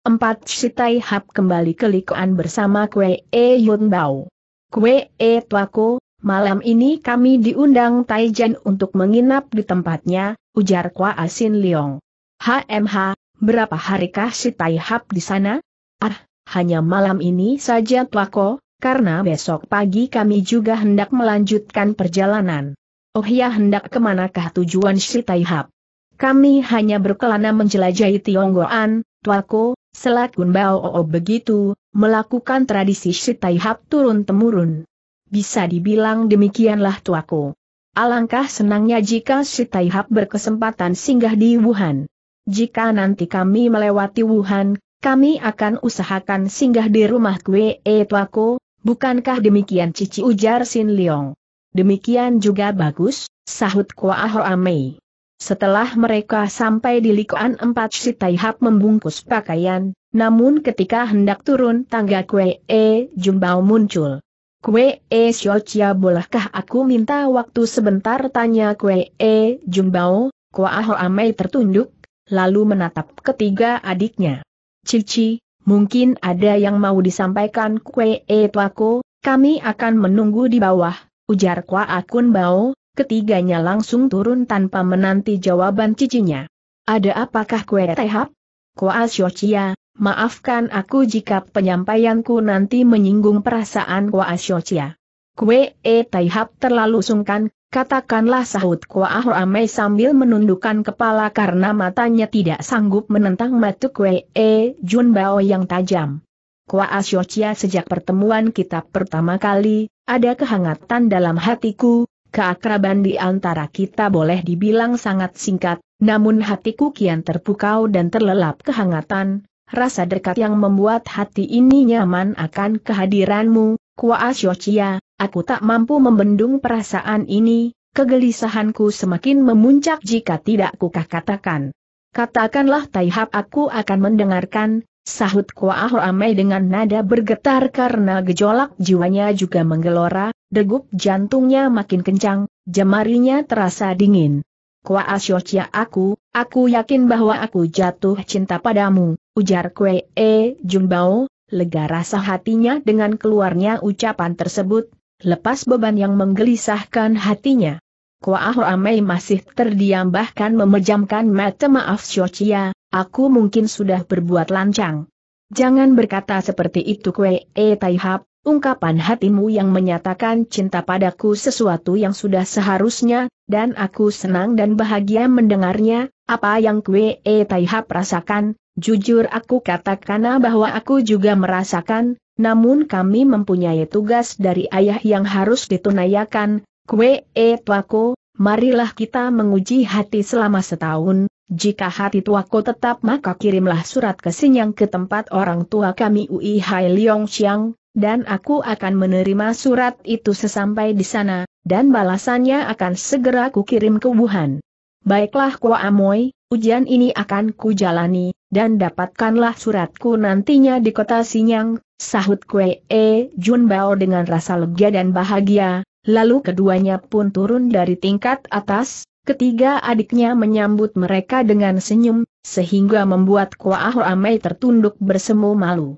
Empat si Taihap kembali ke Likuan bersama Kwe E Yun Bao. Kue E Tuako, malam ini kami diundang Taijan untuk menginap di tempatnya, ujar Kwa Asin Leong. HMH, berapa harikah si Taihap di sana? Ah, hanya malam ini saja Tuako, karena besok pagi kami juga hendak melanjutkan perjalanan. Oh ya hendak kemanakah tujuan si Taihap? Kami hanya berkelana menjelajahi Tionggoan, Tuako, Gun Bao begitu, melakukan tradisi Shitaihap turun-temurun. Bisa dibilang demikianlah tuaku. Alangkah senangnya jika Shitaihap berkesempatan singgah di Wuhan. Jika nanti kami melewati Wuhan, kami akan usahakan singgah di rumah kue e tuaku, bukankah demikian cici ujar Sin Leong. Demikian juga bagus, sahut Kua Ahoamei. Setelah mereka sampai di likuan empat si Taihap membungkus pakaian, namun ketika hendak turun tangga Kue E Jumbau muncul. Kue E Xiaochia bolehkah aku minta waktu sebentar tanya Kue E Kua Kuaho Amei tertunduk, lalu menatap ketiga adiknya. Cici, mungkin ada yang mau disampaikan Kue E Tuako, kami akan menunggu di bawah, ujar Kua Akun Bao, ketiganya langsung turun tanpa menanti jawaban cicinya. Ada apakah kue tehap? kua Asyocia, maafkan aku jika penyampaianku nanti menyinggung perasaan kua Asyocia. Kue e tehap terlalu sungkan, katakanlah sahut kua Rame sambil menundukkan kepala karena matanya tidak sanggup menentang matu Kue E Junbao yang tajam. kua Asyocia sejak pertemuan kita pertama kali, ada kehangatan dalam hatiku, Keakraban di antara kita boleh dibilang sangat singkat, namun hatiku kian terpukau dan terlelap kehangatan, rasa dekat yang membuat hati ini nyaman akan kehadiranmu, Kuas Yochia, aku tak mampu membendung perasaan ini, kegelisahanku semakin memuncak jika tidak kukah katakan. Katakanlah Taihap aku akan mendengarkan, Sahut Kuah Amei dengan nada bergetar karena gejolak jiwanya juga menggelora, degup jantungnya makin kencang, jemarinya terasa dingin. Kuah Asyocia aku, aku yakin bahwa aku jatuh cinta padamu, ujar Kue E Junbao, lega rasa hatinya dengan keluarnya ucapan tersebut, lepas beban yang menggelisahkan hatinya. Kuah Ramei masih terdiam bahkan memejamkan mata maaf Shochia, aku mungkin sudah berbuat lancang. Jangan berkata seperti itu Kwe E Taihap, ungkapan hatimu yang menyatakan cinta padaku sesuatu yang sudah seharusnya, dan aku senang dan bahagia mendengarnya, apa yang Kwe E Taihap rasakan, jujur aku katakan bahwa aku juga merasakan, namun kami mempunyai tugas dari ayah yang harus ditunaikan, Kue e eh, tuako, marilah kita menguji hati selama setahun, jika hati Tuako tetap maka kirimlah surat ke Sinyang ke tempat orang tua kami Ui Hai Leong Xiang, dan aku akan menerima surat itu sesampai di sana, dan balasannya akan segera kukirim ke Wuhan. Baiklah Kua Amoy, ujian ini akan kujalani, dan dapatkanlah suratku nantinya di kota Sinyang, sahut Kue E Junbao dengan rasa lega dan bahagia, lalu keduanya pun turun dari tingkat atas, ketiga adiknya menyambut mereka dengan senyum, sehingga membuat Kua Amei tertunduk bersemu malu.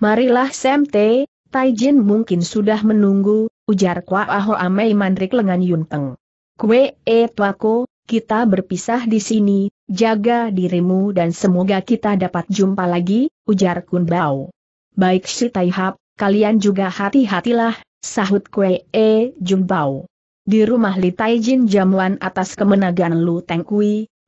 Marilah Sam T, Taijin mungkin sudah menunggu, ujar Kua Amei mandrik lengan Yunteng. Kue e tuako, kita berpisah di sini, jaga dirimu dan semoga kita dapat jumpa lagi, ujar Kun Bao. Baik si Taihap, kalian juga hati-hatilah, Sahut Kue E Jumbau. Di rumah Li Taijin jamuan atas kemenangan Lu Teng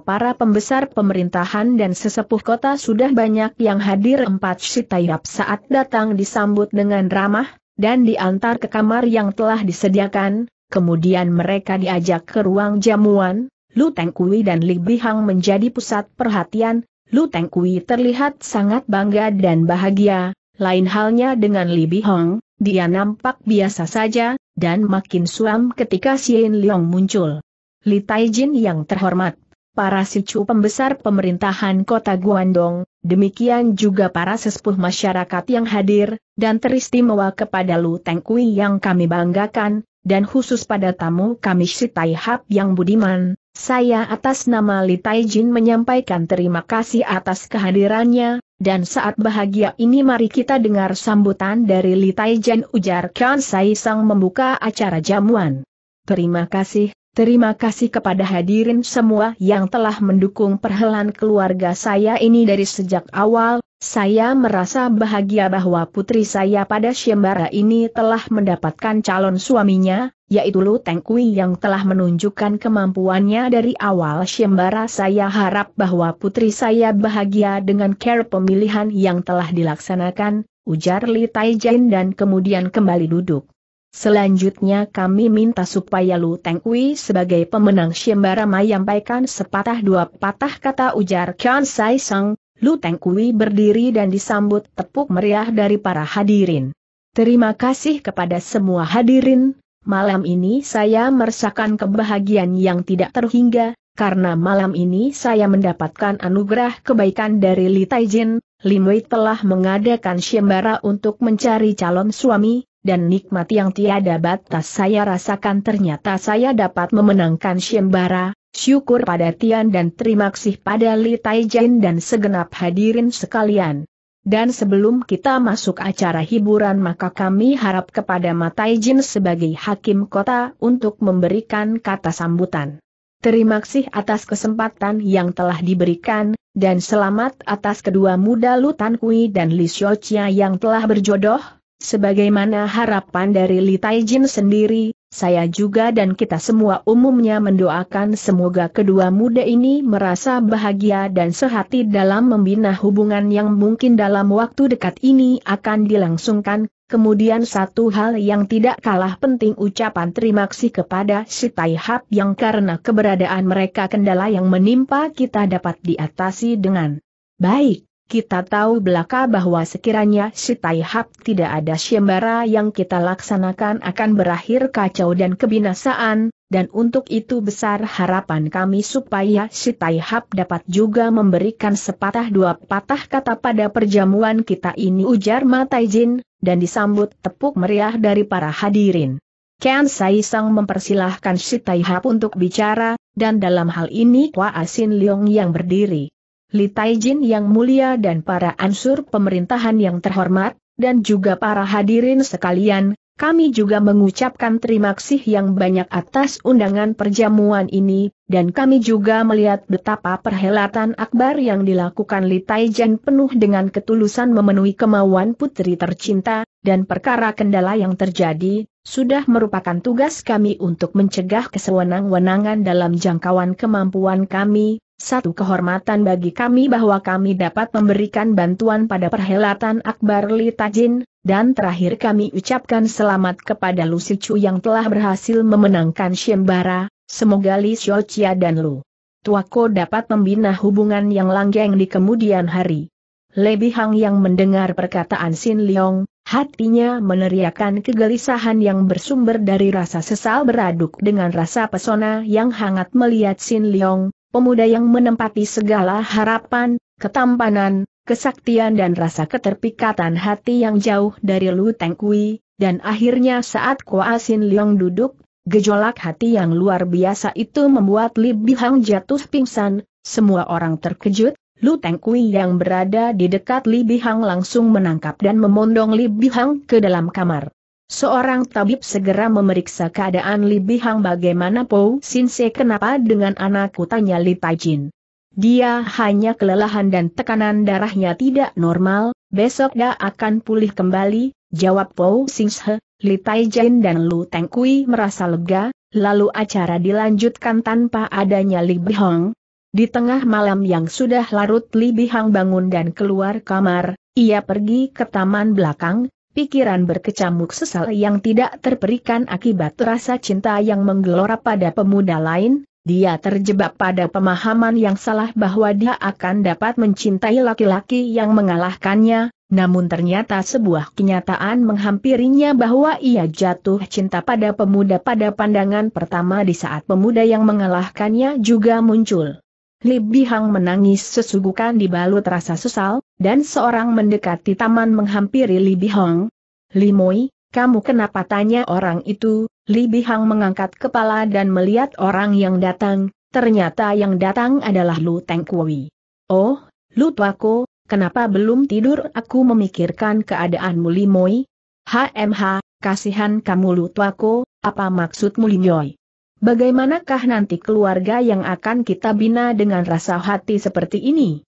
para pembesar pemerintahan dan sesepuh kota sudah banyak yang hadir empat sitayap saat datang disambut dengan ramah, dan diantar ke kamar yang telah disediakan, kemudian mereka diajak ke ruang jamuan, Lu Teng dan Li Bihang menjadi pusat perhatian, Lu Teng terlihat sangat bangga dan bahagia, lain halnya dengan Li Bihang, dia nampak biasa saja, dan makin suam ketika Sien Liang muncul. Li Taijin yang terhormat, para sicu pembesar pemerintahan kota Guangdong, demikian juga para sesepuh masyarakat yang hadir, dan teristimewa kepada Lu Kui yang kami banggakan, dan khusus pada tamu kami si Taihap yang budiman, saya atas nama Li Taijin menyampaikan terima kasih atas kehadirannya, dan saat bahagia ini mari kita dengar sambutan dari Li Taijin ujar Kan Sai Sang membuka acara jamuan. Terima kasih, terima kasih kepada hadirin semua yang telah mendukung perhelatan keluarga saya ini dari sejak awal, saya merasa bahagia bahwa putri saya pada Syembara ini telah mendapatkan calon suaminya, yaitu Lu Teng Kui yang telah menunjukkan kemampuannya dari awal Syembara. Saya harap bahwa putri saya bahagia dengan care pemilihan yang telah dilaksanakan, ujar Li Taijin dan kemudian kembali duduk. Selanjutnya kami minta supaya Lu Teng Kui sebagai pemenang Syembara menyampaikan sepatah dua patah kata ujar Kian Sai Sang, Lu Teng berdiri dan disambut tepuk meriah dari para hadirin. Terima kasih kepada semua hadirin, malam ini saya merasakan kebahagiaan yang tidak terhingga, karena malam ini saya mendapatkan anugerah kebaikan dari Li Taijin, Lim Wei telah mengadakan syembara untuk mencari calon suami, dan nikmat yang tiada batas saya rasakan ternyata saya dapat memenangkan syembara, Syukur pada Tian dan terima kasih pada Li Taijin dan segenap hadirin sekalian. Dan sebelum kita masuk acara hiburan maka kami harap kepada Mataijin sebagai hakim kota untuk memberikan kata sambutan. Terima kasih atas kesempatan yang telah diberikan, dan selamat atas kedua muda Lutan Kui dan Li Xiochia yang telah berjodoh, sebagaimana harapan dari Li Taijin sendiri, saya juga dan kita semua umumnya mendoakan semoga kedua muda ini merasa bahagia dan sehati dalam membina hubungan yang mungkin dalam waktu dekat ini akan dilangsungkan. Kemudian satu hal yang tidak kalah penting ucapan terima kasih kepada si Taihap yang karena keberadaan mereka kendala yang menimpa kita dapat diatasi dengan baik kita tahu belaka bahwa sekiranya si Taihap tidak ada syembara yang kita laksanakan akan berakhir kacau dan kebinasaan, dan untuk itu besar harapan kami supaya si Taihap dapat juga memberikan sepatah dua patah kata pada perjamuan kita ini ujar Mataijin, dan disambut tepuk meriah dari para hadirin. Ken Sai Sang mempersilahkan si Taihap untuk bicara, dan dalam hal ini Kwa Asin Leong yang berdiri Li Taijin yang mulia dan para ansur pemerintahan yang terhormat, dan juga para hadirin sekalian, kami juga mengucapkan terima kasih yang banyak atas undangan perjamuan ini, dan kami juga melihat betapa perhelatan akbar yang dilakukan Li Taijin penuh dengan ketulusan memenuhi kemauan putri tercinta, dan perkara kendala yang terjadi, sudah merupakan tugas kami untuk mencegah kesewenang-wenangan dalam jangkauan kemampuan kami, satu kehormatan bagi kami bahwa kami dapat memberikan bantuan pada perhelatan Akbar Tajin, dan terakhir kami ucapkan selamat kepada Lu Sichu yang telah berhasil memenangkan Shembara, semoga Li Xiochia dan Lu Tuako dapat membina hubungan yang langgeng di kemudian hari. Lebi Hang yang mendengar perkataan Sin Leong, hatinya meneriakan kegelisahan yang bersumber dari rasa sesal beraduk dengan rasa pesona yang hangat melihat Sin Leong, pemuda yang menempati segala harapan, ketampanan, kesaktian dan rasa keterpikatan hati yang jauh dari Lu Teng Kui, dan akhirnya saat Kua Sin Leong duduk, gejolak hati yang luar biasa itu membuat Li Bihang jatuh pingsan, semua orang terkejut, Lu Teng Kui yang berada di dekat Li Bihang langsung menangkap dan memondong Li Bihang ke dalam kamar. Seorang tabib segera memeriksa keadaan Li Bihang bagaimana Po Sin Se kenapa dengan anakku tanya Li Jin. Dia hanya kelelahan dan tekanan darahnya tidak normal, besok dia akan pulih kembali, jawab Po Sin Se, Li Taijin dan Lu Teng merasa lega, lalu acara dilanjutkan tanpa adanya Li Bihang. Di tengah malam yang sudah larut Li Bihang bangun dan keluar kamar, ia pergi ke taman belakang, pikiran berkecamuk sesal yang tidak terperikan akibat rasa cinta yang menggelora pada pemuda lain, dia terjebak pada pemahaman yang salah bahwa dia akan dapat mencintai laki-laki yang mengalahkannya, namun ternyata sebuah kenyataan menghampirinya bahwa ia jatuh cinta pada pemuda pada pandangan pertama di saat pemuda yang mengalahkannya juga muncul. Li Bihang menangis sesugukan dibalut rasa sesal, dan seorang mendekati taman menghampiri Li Bihong. Limoi, kamu kenapa tanya orang itu? Li Bihang mengangkat kepala dan melihat orang yang datang, ternyata yang datang adalah Lu Teng Kui. Oh, Lu Tuako, kenapa belum tidur aku memikirkan keadaanmu Limoi? HMH, kasihan kamu Lu Tuako, apa maksudmu Limoi? Bagaimanakah nanti keluarga yang akan kita bina dengan rasa hati seperti ini?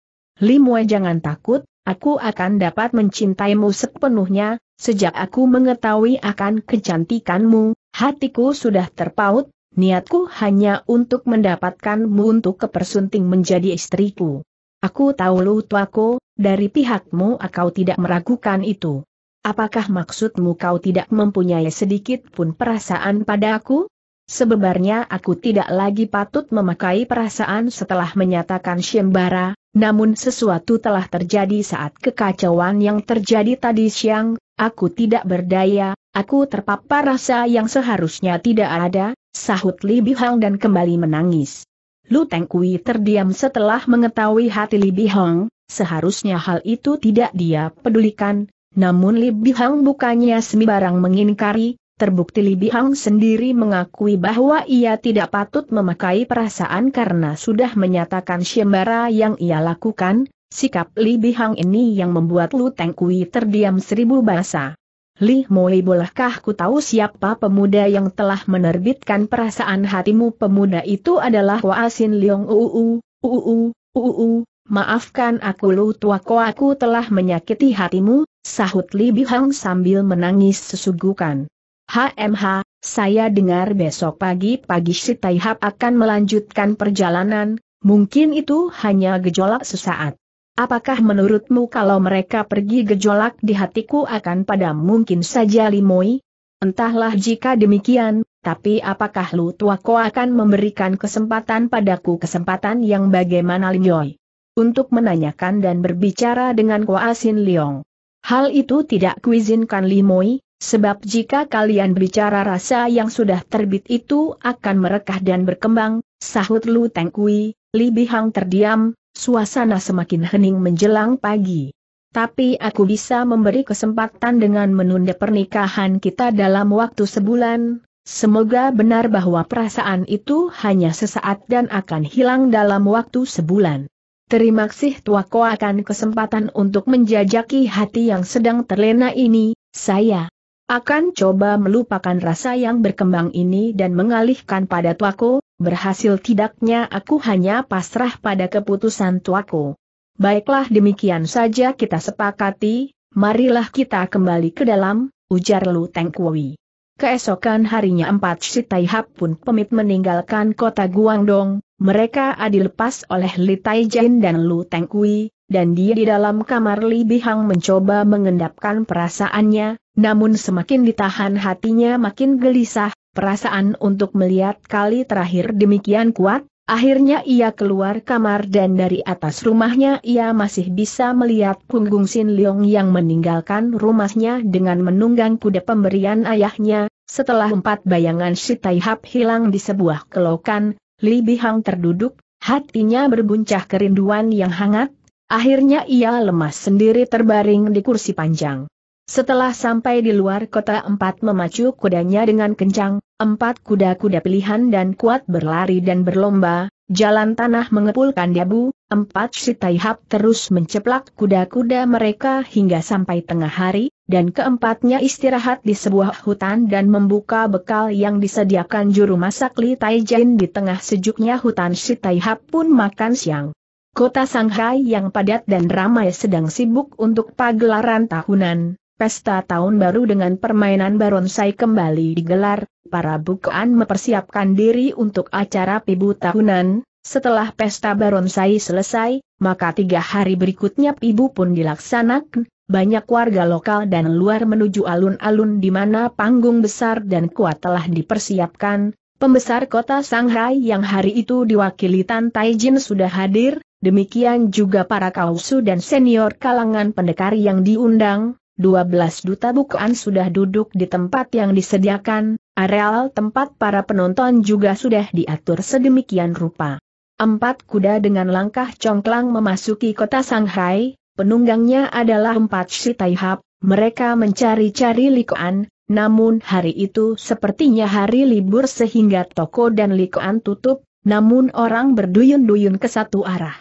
Limue jangan takut, aku akan dapat mencintaimu sepenuhnya, sejak aku mengetahui akan kecantikanmu, hatiku sudah terpaut, niatku hanya untuk mendapatkanmu untuk kepersunting menjadi istriku. Aku tahu lu tuaku, dari pihakmu kau tidak meragukan itu. Apakah maksudmu kau tidak mempunyai sedikit pun perasaan pada aku? Sebebarnya aku tidak lagi patut memakai perasaan setelah menyatakan Syembara, namun sesuatu telah terjadi saat kekacauan yang terjadi tadi siang, aku tidak berdaya, aku terpapar rasa yang seharusnya tidak ada, sahut Li Bihong dan kembali menangis. Lu Teng Kui terdiam setelah mengetahui hati Li Bihong, seharusnya hal itu tidak dia pedulikan, namun Li Bihong bukannya sembarang mengingkari, Terbukti Li Bihang sendiri mengakui bahwa ia tidak patut memakai perasaan karena sudah menyatakan syembara yang ia lakukan, sikap Li Bihang ini yang membuat Lu Teng Kui terdiam seribu bahasa. Li Moli bolehkah ku tahu siapa pemuda yang telah menerbitkan perasaan hatimu pemuda itu adalah Asin Liong Uu, Uu, Uu, maafkan aku Lu Tua, aku telah menyakiti hatimu, sahut Li Bihang sambil menangis sesugukan. HMH, saya dengar besok pagi-pagi si Taihap akan melanjutkan perjalanan, mungkin itu hanya gejolak sesaat. Apakah menurutmu kalau mereka pergi gejolak di hatiku akan pada mungkin saja limoi? Entahlah jika demikian, tapi apakah Lu Tuako akan memberikan kesempatan padaku kesempatan yang bagaimana Limoi? Untuk menanyakan dan berbicara dengan Kuasin Liong. Hal itu tidak kuizinkan Limoi, Sebab jika kalian bicara rasa yang sudah terbit itu akan merekah dan berkembang, sahut Lu Teng Kui, Li Bihang terdiam, suasana semakin hening menjelang pagi. Tapi aku bisa memberi kesempatan dengan menunda pernikahan kita dalam waktu sebulan, semoga benar bahwa perasaan itu hanya sesaat dan akan hilang dalam waktu sebulan. Terima kasih tuaku akan kesempatan untuk menjajaki hati yang sedang terlena ini, saya, akan coba melupakan rasa yang berkembang ini dan mengalihkan pada tuaku, berhasil tidaknya aku hanya pasrah pada keputusan tuaku. Baiklah demikian saja kita sepakati, marilah kita kembali ke dalam, ujar Lu Teng Kui. Keesokan harinya empat si Taihap pun pemit meninggalkan kota Guangdong, mereka adil pas oleh Li Taijin dan Lu Teng Kui, dan dia di dalam kamar Li Bihang mencoba mengendapkan perasaannya, namun semakin ditahan hatinya makin gelisah, perasaan untuk melihat kali terakhir demikian kuat, akhirnya ia keluar kamar dan dari atas rumahnya ia masih bisa melihat punggung Sin Leong yang meninggalkan rumahnya dengan menunggang kuda pemberian ayahnya, setelah empat bayangan si Tai hilang di sebuah kelokan, Li Bihang terduduk, hatinya berbuncah kerinduan yang hangat, Akhirnya ia lemas sendiri terbaring di kursi panjang. Setelah sampai di luar kota empat memacu kudanya dengan kencang, empat kuda-kuda pilihan dan kuat berlari dan berlomba, jalan tanah mengepulkan debu. empat si Taihap terus menceplak kuda-kuda mereka hingga sampai tengah hari, dan keempatnya istirahat di sebuah hutan dan membuka bekal yang disediakan juru masak Li Taijin di tengah sejuknya hutan si Taihap pun makan siang. Kota Shanghai yang padat dan ramai sedang sibuk untuk pagelaran tahunan, pesta tahun baru dengan permainan baronsai kembali digelar, para bukaan mempersiapkan diri untuk acara pibu tahunan, setelah pesta baronsai selesai, maka tiga hari berikutnya pibu pun dilaksanakan, banyak warga lokal dan luar menuju alun-alun di mana panggung besar dan kuat telah dipersiapkan, Pembesar kota Shanghai yang hari itu diwakili Tan Taijin sudah hadir, demikian juga para kausu dan senior kalangan pendekar yang diundang, 12 duta bukaan sudah duduk di tempat yang disediakan, areal tempat para penonton juga sudah diatur sedemikian rupa. Empat kuda dengan langkah congklang memasuki kota Shanghai, penunggangnya adalah empat si Taihap, mereka mencari-cari likuan, namun hari itu sepertinya hari libur sehingga toko dan likuan tutup, namun orang berduyun-duyun ke satu arah.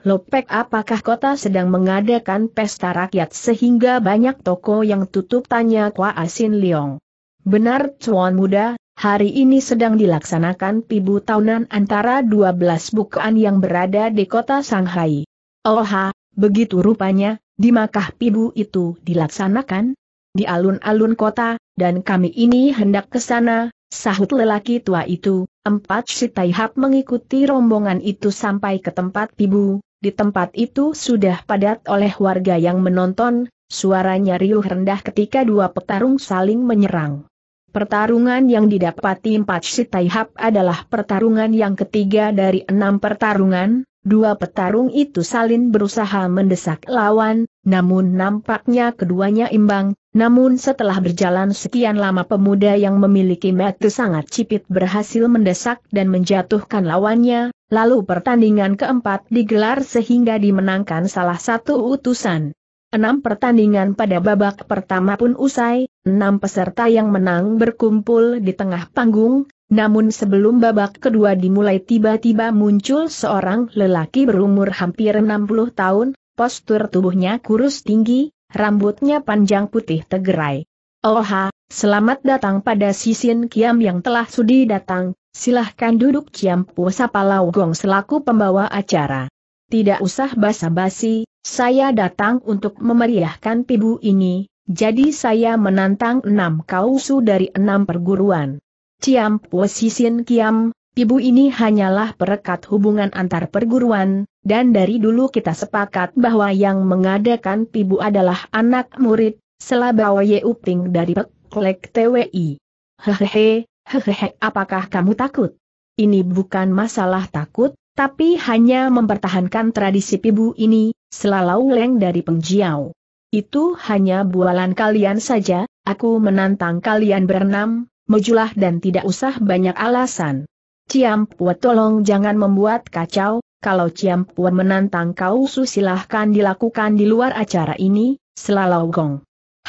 Lopek apakah kota sedang mengadakan pesta rakyat sehingga banyak toko yang tutup tanya Kwa Asin Leong. Benar Tuan Muda, hari ini sedang dilaksanakan pibu tahunan antara 12 bukaan yang berada di kota Shanghai. Oha, begitu rupanya, di Makah pibu itu dilaksanakan? Di alun-alun kota, dan kami ini hendak ke sana, Sahut lelaki tua itu, empat si Taihap mengikuti rombongan itu sampai ke tempat pibu, di tempat itu sudah padat oleh warga yang menonton, suaranya riuh rendah ketika dua petarung saling menyerang. Pertarungan yang didapati empat Sitaihap adalah pertarungan yang ketiga dari enam pertarungan, dua petarung itu saling berusaha mendesak lawan, namun nampaknya keduanya imbang, namun setelah berjalan sekian lama pemuda yang memiliki mata sangat cipit berhasil mendesak dan menjatuhkan lawannya, lalu pertandingan keempat digelar sehingga dimenangkan salah satu utusan. Enam pertandingan pada babak pertama pun usai, enam peserta yang menang berkumpul di tengah panggung, namun sebelum babak kedua dimulai tiba-tiba muncul seorang lelaki berumur hampir 60 tahun, postur tubuhnya kurus tinggi, rambutnya panjang putih tegerai. Oha, selamat datang pada Sisin Kiam yang telah sudi datang, silahkan duduk puasa palau Gong selaku pembawa acara. Tidak usah basa-basi, saya datang untuk memeriahkan pibu ini, jadi saya menantang enam kausu dari enam perguruan. Ciampu Sisin Kiam, Pibu ini hanyalah perekat hubungan antar perguruan, dan dari dulu kita sepakat bahwa yang mengadakan pibu adalah anak murid, Selabau Uping dari Peklek TWI. Hehehe, hehehe apakah kamu takut? Ini bukan masalah takut, tapi hanya mempertahankan tradisi pibu ini, selalu leng dari pengjiau. Itu hanya bualan kalian saja, aku menantang kalian berenam, mejulah dan tidak usah banyak alasan. Ciam Pua tolong jangan membuat kacau, kalau Ciam Pua menantang kau silahkan dilakukan di luar acara ini, selalu gong.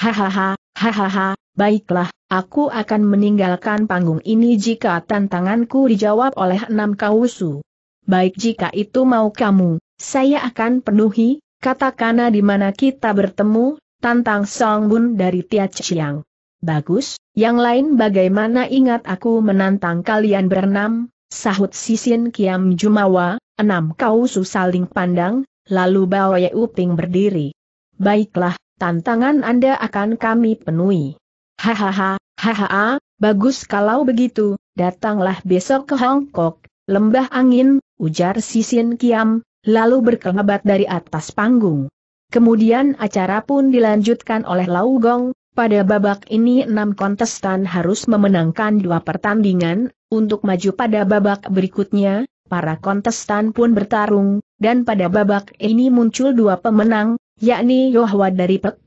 Hahaha, hahaha, baiklah, aku akan meninggalkan panggung ini jika tantanganku dijawab oleh enam kausu. Baik jika itu mau kamu, saya akan penuhi, katakana di mana kita bertemu, tantang Song Bun dari Tia Chiang. Bagus, yang lain bagaimana ingat aku menantang kalian berenam, sahut Sisin Kiam Jumawa, enam kau saling pandang, lalu bawa Uping berdiri. Baiklah, tantangan Anda akan kami penuhi. Hahaha, hahaha, bagus kalau begitu, datanglah besok ke Kong, lembah angin, ujar Sisin Kiam, lalu berkelebat dari atas panggung. Kemudian acara pun dilanjutkan oleh Lau Gong, pada babak ini enam kontestan harus memenangkan dua pertandingan, untuk maju pada babak berikutnya, para kontestan pun bertarung, dan pada babak ini muncul dua pemenang, yakni Yohwa dari Pek,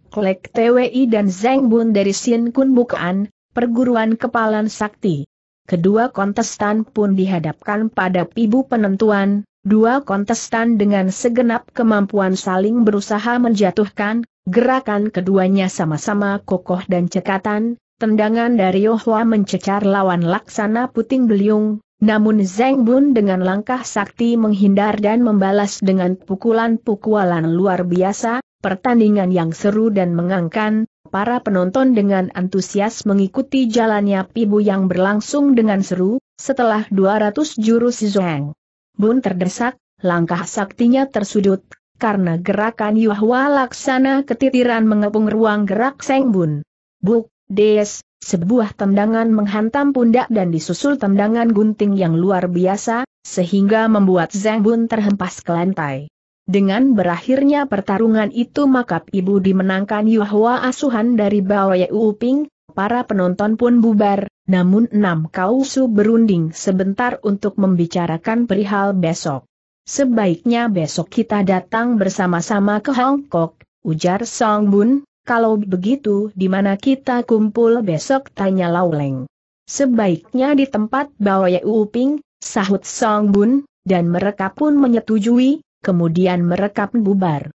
TWI dan Zeng Bun dari Sin Kun Bukaan, perguruan kepalan sakti. Kedua kontestan pun dihadapkan pada pibu penentuan, dua kontestan dengan segenap kemampuan saling berusaha menjatuhkan, Gerakan keduanya sama-sama kokoh dan cekatan, tendangan dari Yohua mencecar lawan laksana puting beliung, namun Zeng Bun dengan langkah sakti menghindar dan membalas dengan pukulan-pukulan luar biasa, pertandingan yang seru dan mengangkan, para penonton dengan antusias mengikuti jalannya Pibu yang berlangsung dengan seru, setelah 200 jurus Zeng. Bun terdesak, langkah saktinya tersudut, karena gerakan Yuhwa Laksana ketitiran mengepung ruang gerak Seng Bun. Buk, des, sebuah tendangan menghantam pundak dan disusul tendangan gunting yang luar biasa, sehingga membuat Sengbun Bun terhempas ke lantai. Dengan berakhirnya pertarungan itu maka ibu dimenangkan Yuhwa asuhan dari Bawaya Uping, para penonton pun bubar, namun enam kausu berunding sebentar untuk membicarakan perihal besok. Sebaiknya besok kita datang bersama-sama ke Hong Kong, ujar Song Bun, kalau begitu di mana kita kumpul besok tanya Lau Leng. Sebaiknya di tempat Ye Uping, sahut Song Bun, dan mereka pun menyetujui, kemudian mereka pun bubar.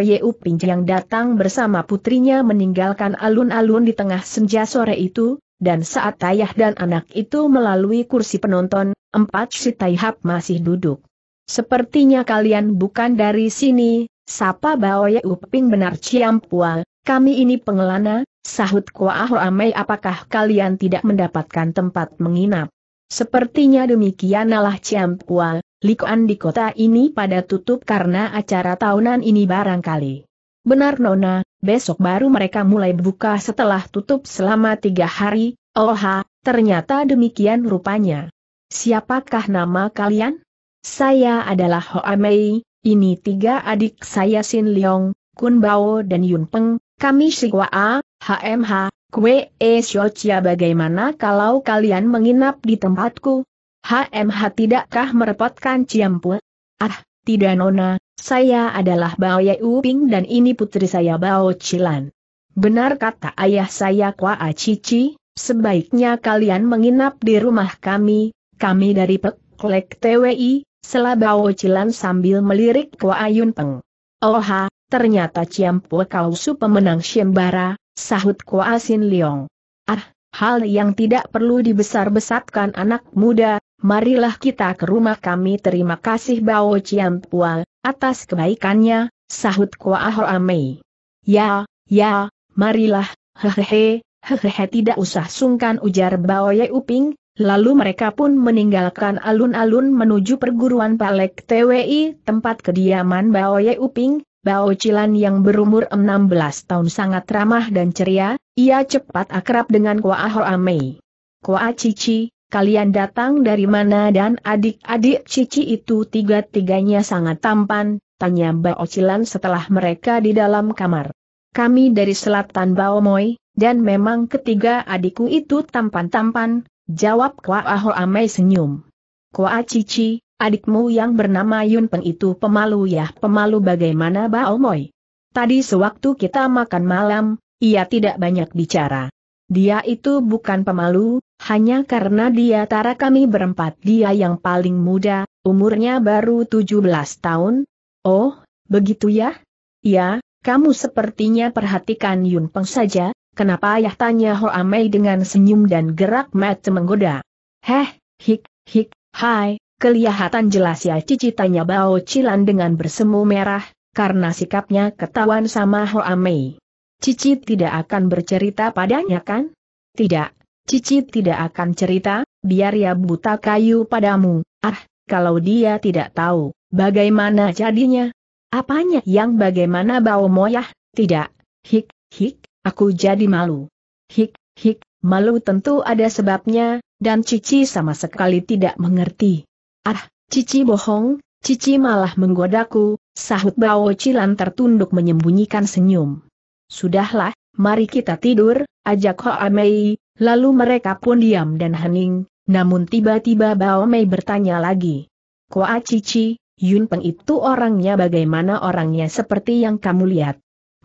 Ye Uping yang datang bersama putrinya meninggalkan alun-alun di tengah senja sore itu, dan saat ayah dan anak itu melalui kursi penonton, empat si Taihap masih duduk. Sepertinya kalian bukan dari sini, sapa Baoye Uping benar Ciampua, kami ini pengelana, sahut Kuah Amei apakah kalian tidak mendapatkan tempat menginap? Sepertinya demikianalah Ciampua, likuan di kota ini pada tutup karena acara tahunan ini barangkali. Benar Nona, besok baru mereka mulai buka setelah tutup selama tiga hari, oha, ternyata demikian rupanya. Siapakah nama kalian? Saya adalah Hoa Mei, ini tiga adik saya Sin Leong, Kun Bao dan Yun Peng, kami Shikwa A, HMH, Kwe E Shochia bagaimana kalau kalian menginap di tempatku? HMH tidakkah merepotkan Ciampu? Ah, tidak Nona, saya adalah Bao Ye Uping dan ini putri saya Bao Cilan. Benar kata ayah saya Kwa A Cici, sebaiknya kalian menginap di rumah kami, kami dari Pek Klek TWI, Selabau Cilan sambil melirik Kua Ayun Peng. Oha, ternyata Ciampua kau su pemenang Syembara, sahut Kua Asin Liong. Ah, hal yang tidak perlu dibesar-besarkan anak muda, marilah kita ke rumah kami terima kasih Bao Ciampua, atas kebaikannya, sahut Kua Hoa Amei. Ya, ya, marilah, hehehe, hehehe tidak usah sungkan ujar Bao Ye Uping, Lalu mereka pun meninggalkan alun-alun menuju perguruan Palek TWI, tempat kediaman Bao Ye Uping, Bao Cilan yang berumur 16 tahun sangat ramah dan ceria, ia cepat akrab dengan Kua Hoa Mei. Kua Cici, kalian datang dari mana dan adik-adik Cici itu tiga-tiganya sangat tampan, tanya Bao Cilan setelah mereka di dalam kamar. Kami dari selatan Bao Moi, dan memang ketiga adikku itu tampan-tampan, Jawab Kwa Aho Amai senyum. Kwa Cici, adikmu yang bernama Yun Peng itu pemalu ya pemalu bagaimana baomoi. Omoy? Tadi sewaktu kita makan malam, ia tidak banyak bicara. Dia itu bukan pemalu, hanya karena dia tara kami berempat dia yang paling muda, umurnya baru 17 tahun. Oh, begitu ya? Ya, kamu sepertinya perhatikan Yun Peng saja, Kenapa ayah tanya Hoa Mei dengan senyum dan gerak mata menggoda? Heh, hik, hik, hai, kelihatan jelas ya cici tanya Bao Cilan dengan bersemu merah, karena sikapnya ketahuan sama Hoa Mei. Cici tidak akan bercerita padanya kan? Tidak, Cici tidak akan cerita, biar ya buta kayu padamu, ah, kalau dia tidak tahu, bagaimana jadinya? Apanya yang bagaimana Bao Moyah? Tidak, hik, hik, Aku jadi malu. Hik, hik, malu tentu ada sebabnya, dan Cici sama sekali tidak mengerti. Ah, Cici bohong, Cici malah menggodaku, sahut Bao Cilan tertunduk menyembunyikan senyum. Sudahlah, mari kita tidur, ajak Hoa Mei, lalu mereka pun diam dan hening, namun tiba-tiba Bao Mei bertanya lagi. Koa Cici, Yun Peng itu orangnya bagaimana orangnya seperti yang kamu lihat.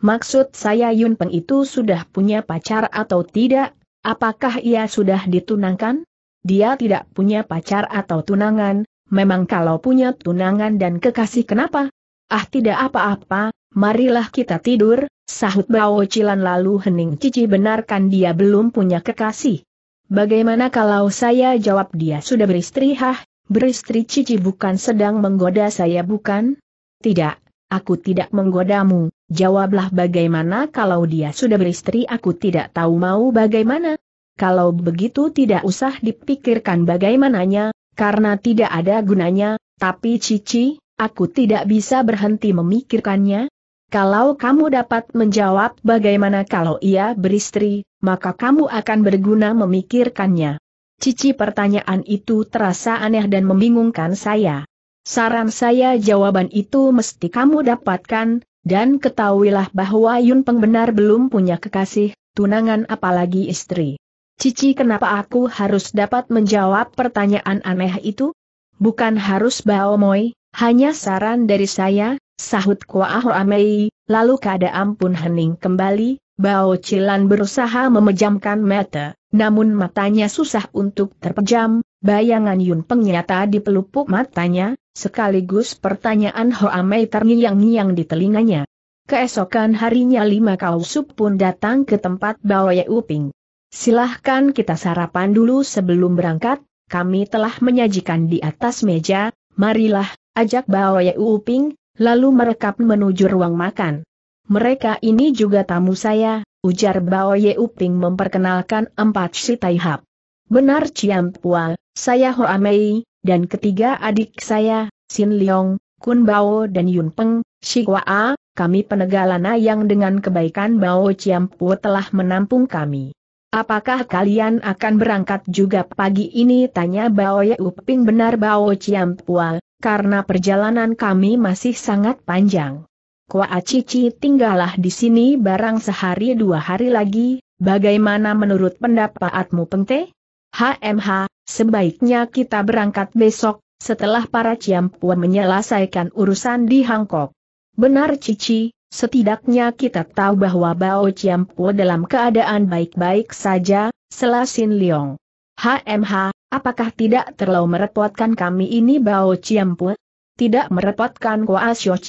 Maksud saya Yun Peng itu sudah punya pacar atau tidak? Apakah ia sudah ditunangkan? Dia tidak punya pacar atau tunangan, memang kalau punya tunangan dan kekasih kenapa? Ah tidak apa-apa, marilah kita tidur, sahut Bao Cilan lalu hening cici benarkan dia belum punya kekasih. Bagaimana kalau saya jawab dia sudah beristri hah, beristri cici bukan sedang menggoda saya bukan? Tidak, aku tidak menggodamu, jawablah bagaimana kalau dia sudah beristri aku tidak tahu mau bagaimana. Kalau begitu tidak usah dipikirkan bagaimananya, karena tidak ada gunanya, tapi Cici, aku tidak bisa berhenti memikirkannya. Kalau kamu dapat menjawab bagaimana kalau ia beristri, maka kamu akan berguna memikirkannya. Cici pertanyaan itu terasa aneh dan membingungkan saya. Saran saya jawaban itu mesti kamu dapatkan, dan ketahuilah bahwa Yun Peng benar belum punya kekasih, tunangan apalagi istri. Cici kenapa aku harus dapat menjawab pertanyaan aneh itu? Bukan harus bao moi, hanya saran dari saya, sahut Kuah Amei, lalu keadaan pun hening kembali, Bao Cilan berusaha memejamkan mata, namun matanya susah untuk terpejam, Bayangan Yun Peng nyata di pelupuk matanya, sekaligus pertanyaan Hoa Mei terngiang-ngiang di telinganya. Keesokan harinya lima kausup pun datang ke tempat Ye Uping. Silahkan kita sarapan dulu sebelum berangkat, kami telah menyajikan di atas meja, marilah, ajak Ye Uping, lalu merekap menuju ruang makan. Mereka ini juga tamu saya, ujar Bao Ye Uping memperkenalkan empat si Taihap. Benar Ciam Pua, saya Hoa Mei, dan ketiga adik saya, Sin Leong, Kun Bao dan Yun Peng, Shikwa A, kami penegalana yang dengan kebaikan Bao Ciam Pua telah menampung kami. Apakah kalian akan berangkat juga pagi ini? Tanya Bao Ye Uping benar Bao Ciam Pua, karena perjalanan kami masih sangat panjang. Kua Cici tinggallah di sini barang sehari dua hari lagi, bagaimana menurut pendapatmu Pengte? HMH, sebaiknya kita berangkat besok, setelah para Ciampu menyelesaikan urusan di Hangkok. Benar Cici, setidaknya kita tahu bahwa Bao Ciampu dalam keadaan baik-baik saja, selasin Liong. HMH, apakah tidak terlalu merepotkan kami ini Bao Ciampu? Tidak merepotkan kua Xiao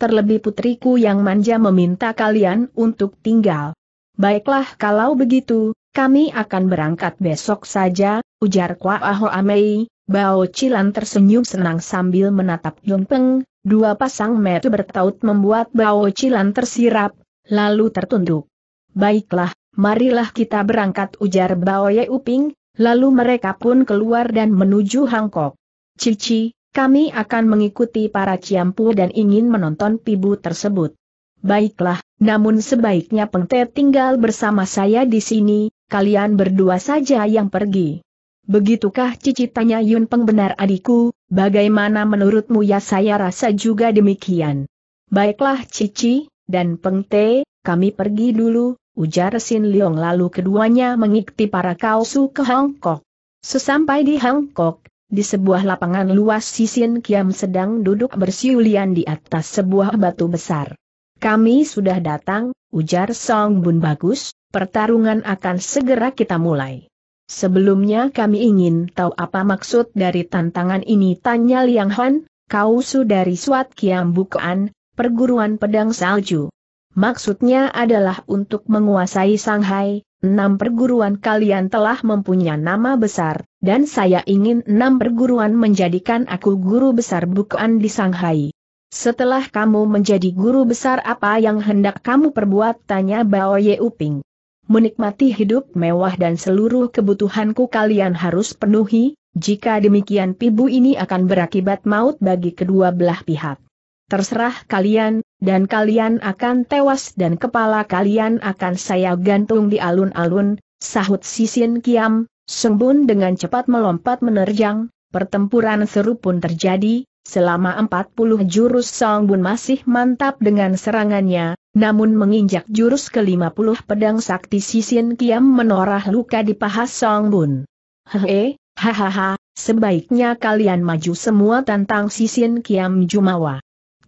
terlebih putriku yang manja meminta kalian untuk tinggal. Baiklah kalau begitu, kami akan berangkat besok saja, ujar Kwa Aho Amei, Bao Cilan tersenyum senang sambil menatap Yong Peng. dua pasang mata bertaut membuat Bao Cilan tersirap, lalu tertunduk. Baiklah, marilah kita berangkat ujar Bao Ye Uping, lalu mereka pun keluar dan menuju Hangkok. Cici, kami akan mengikuti para Ciampu dan ingin menonton pibu tersebut. Baiklah, namun sebaiknya Pengte tinggal bersama saya di sini, kalian berdua saja yang pergi. Begitukah Cici tanya Yun Peng benar adikku, bagaimana menurutmu ya saya rasa juga demikian. Baiklah Cici, dan Pengte, kami pergi dulu, ujar Sin Leong lalu keduanya mengikuti para kausu ke Hong Sesampai di Hong di sebuah lapangan luas Sisin Kiam sedang duduk bersiulian di atas sebuah batu besar. Kami sudah datang, ujar Song Bun Bagus, pertarungan akan segera kita mulai. Sebelumnya kami ingin tahu apa maksud dari tantangan ini tanya Liang Han, kausu dari Suat Kiam Bukuan, perguruan pedang salju. Maksudnya adalah untuk menguasai Shanghai, enam perguruan kalian telah mempunyai nama besar, dan saya ingin enam perguruan menjadikan aku guru besar Bukuan di Shanghai. Setelah kamu menjadi guru besar apa yang hendak kamu perbuat? Tanya Bao Ye Uping. Menikmati hidup mewah dan seluruh kebutuhanku kalian harus penuhi, jika demikian pibu ini akan berakibat maut bagi kedua belah pihak. Terserah kalian, dan kalian akan tewas dan kepala kalian akan saya gantung di alun-alun, sahut Sisin Kiam, Sembun dengan cepat melompat menerjang, pertempuran seru pun terjadi, Selama 40 jurus Song Bun masih mantap dengan serangannya, namun menginjak jurus ke-50 pedang sakti Sisin Kiam menorah luka di paha Song Bun. Hehe, hahaha, sebaiknya kalian maju semua tentang Sisin Kiam Jumawa.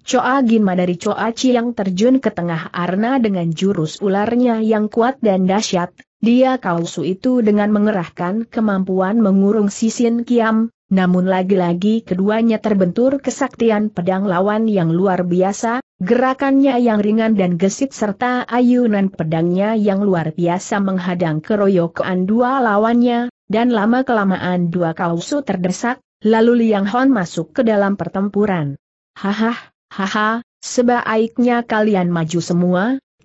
Choa Ginma dari Choa yang terjun ke tengah Arna dengan jurus ularnya yang kuat dan dahsyat, dia kausu itu dengan mengerahkan kemampuan mengurung Sisin Kiam, namun lagi-lagi keduanya terbentur kesaktian pedang lawan yang luar biasa, gerakannya yang ringan dan gesit serta ayunan pedangnya yang luar biasa menghadang keroyokan dua lawannya, dan lama-kelamaan dua kausu terdesak, lalu Liang Hon masuk ke dalam pertempuran. Haha, haha, sebaiknya kalian maju semua,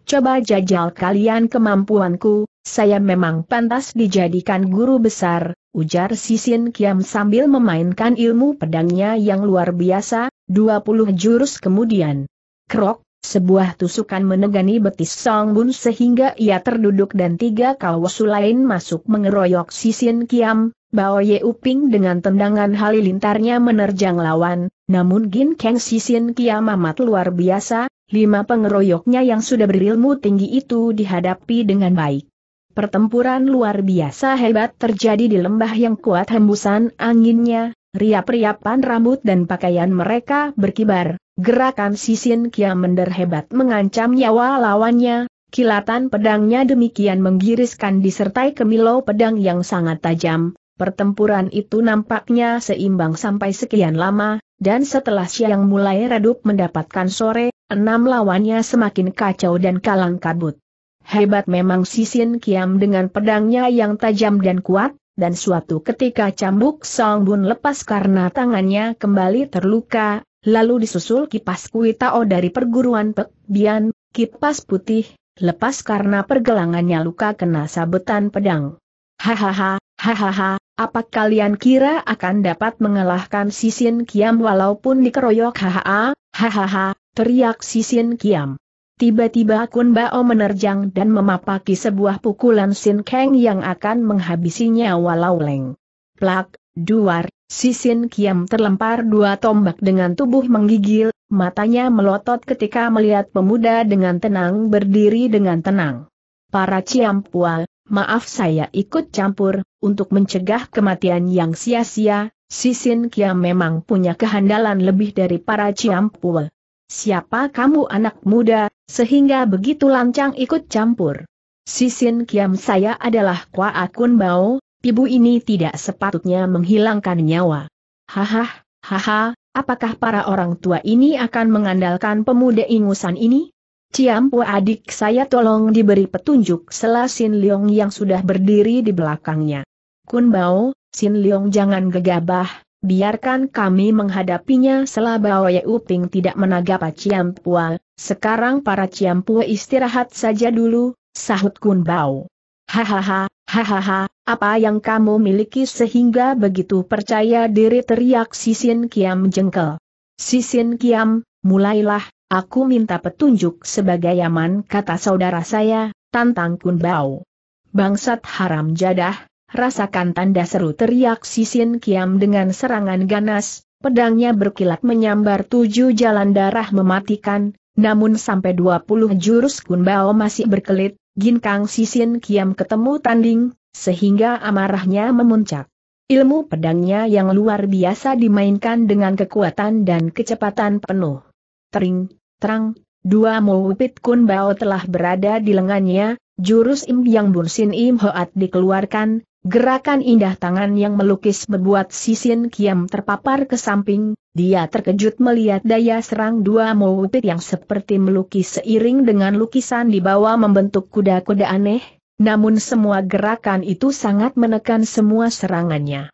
coba jajal kalian kemampuanku, saya memang pantas dijadikan guru besar, ujar Sisin Kiam sambil memainkan ilmu pedangnya yang luar biasa, 20 jurus kemudian. Krok, sebuah tusukan menegani betis Song Bun sehingga ia terduduk dan tiga kawasu lain masuk mengeroyok Sisin Kiam, Bao Ye Uping dengan tendangan halilintarnya menerjang lawan, namun Gin Kang Sisin Kiam amat luar biasa, lima pengeroyoknya yang sudah berilmu tinggi itu dihadapi dengan baik. Pertempuran luar biasa hebat terjadi di lembah yang kuat hembusan anginnya, riap-riapan rambut dan pakaian mereka berkibar, gerakan sisin kiamender hebat mengancam nyawa lawannya, kilatan pedangnya demikian menggiriskan disertai kemilau pedang yang sangat tajam, Pertempuran itu nampaknya seimbang sampai sekian lama, dan setelah siang mulai redup mendapatkan sore, enam lawannya semakin kacau dan kalang kabut. Hebat memang Sisin Kiam dengan pedangnya yang tajam dan kuat, dan suatu ketika cambuk Song Bun lepas karena tangannya kembali terluka, lalu disusul kipas Kui Tao dari perguruan Pek Bian, kipas putih, lepas karena pergelangannya luka kena sabetan pedang. Hahaha, hahaha, apa kalian kira akan dapat mengalahkan Sisin Kiam walaupun dikeroyok hahaha, hahaha, teriak Sisin Kiam. Tiba-tiba Kun Bao menerjang dan memapaki sebuah pukulan Sin Kang yang akan menghabisinya walau Leng. Plak, duar, si Sin Kiam terlempar dua tombak dengan tubuh menggigil, matanya melotot ketika melihat pemuda dengan tenang berdiri dengan tenang. Para Ciampual, maaf saya ikut campur, untuk mencegah kematian yang sia-sia, Sisin Kiam memang punya kehandalan lebih dari para Ciampuel. Siapa kamu anak muda, sehingga begitu lancang ikut campur? Sisin kiam saya adalah Kwa Akun Bao, ibu ini tidak sepatutnya menghilangkan nyawa. Hahah, haha, apakah para orang tua ini akan mengandalkan pemuda ingusan ini? Ciampu adik saya tolong diberi petunjuk selah Sin Leong yang sudah berdiri di belakangnya. Kun Bao, Sin Leong jangan gegabah, biarkan kami menghadapinya selama Oye Uping tidak menagap Ciampua, sekarang para Ciampua istirahat saja dulu, sahut Kun Bao. Hahaha, hahaha, apa yang kamu miliki sehingga begitu percaya diri teriak Sisin Kiam jengkel. Sisin Kiam, mulailah, aku minta petunjuk sebagai aman kata saudara saya, tantang Kun Bao. Bangsat haram jadah, Rasakan tanda seru teriak Sisin Kiam dengan serangan ganas, pedangnya berkilat menyambar tujuh jalan darah mematikan, namun sampai dua puluh jurus Kunbao masih berkelit, Ginkang Sisin Kiam ketemu tanding, sehingga amarahnya memuncak. Ilmu pedangnya yang luar biasa dimainkan dengan kekuatan dan kecepatan penuh. Tering, terang, dua muwipit Kunbao telah berada di lengannya, Jurus Im Yang Bun Sin Im Hoat dikeluarkan, gerakan indah tangan yang melukis membuat Sisin Kiam terpapar ke samping, dia terkejut melihat daya serang dua Mowupit yang seperti melukis seiring dengan lukisan di bawah membentuk kuda-kuda aneh, namun semua gerakan itu sangat menekan semua serangannya.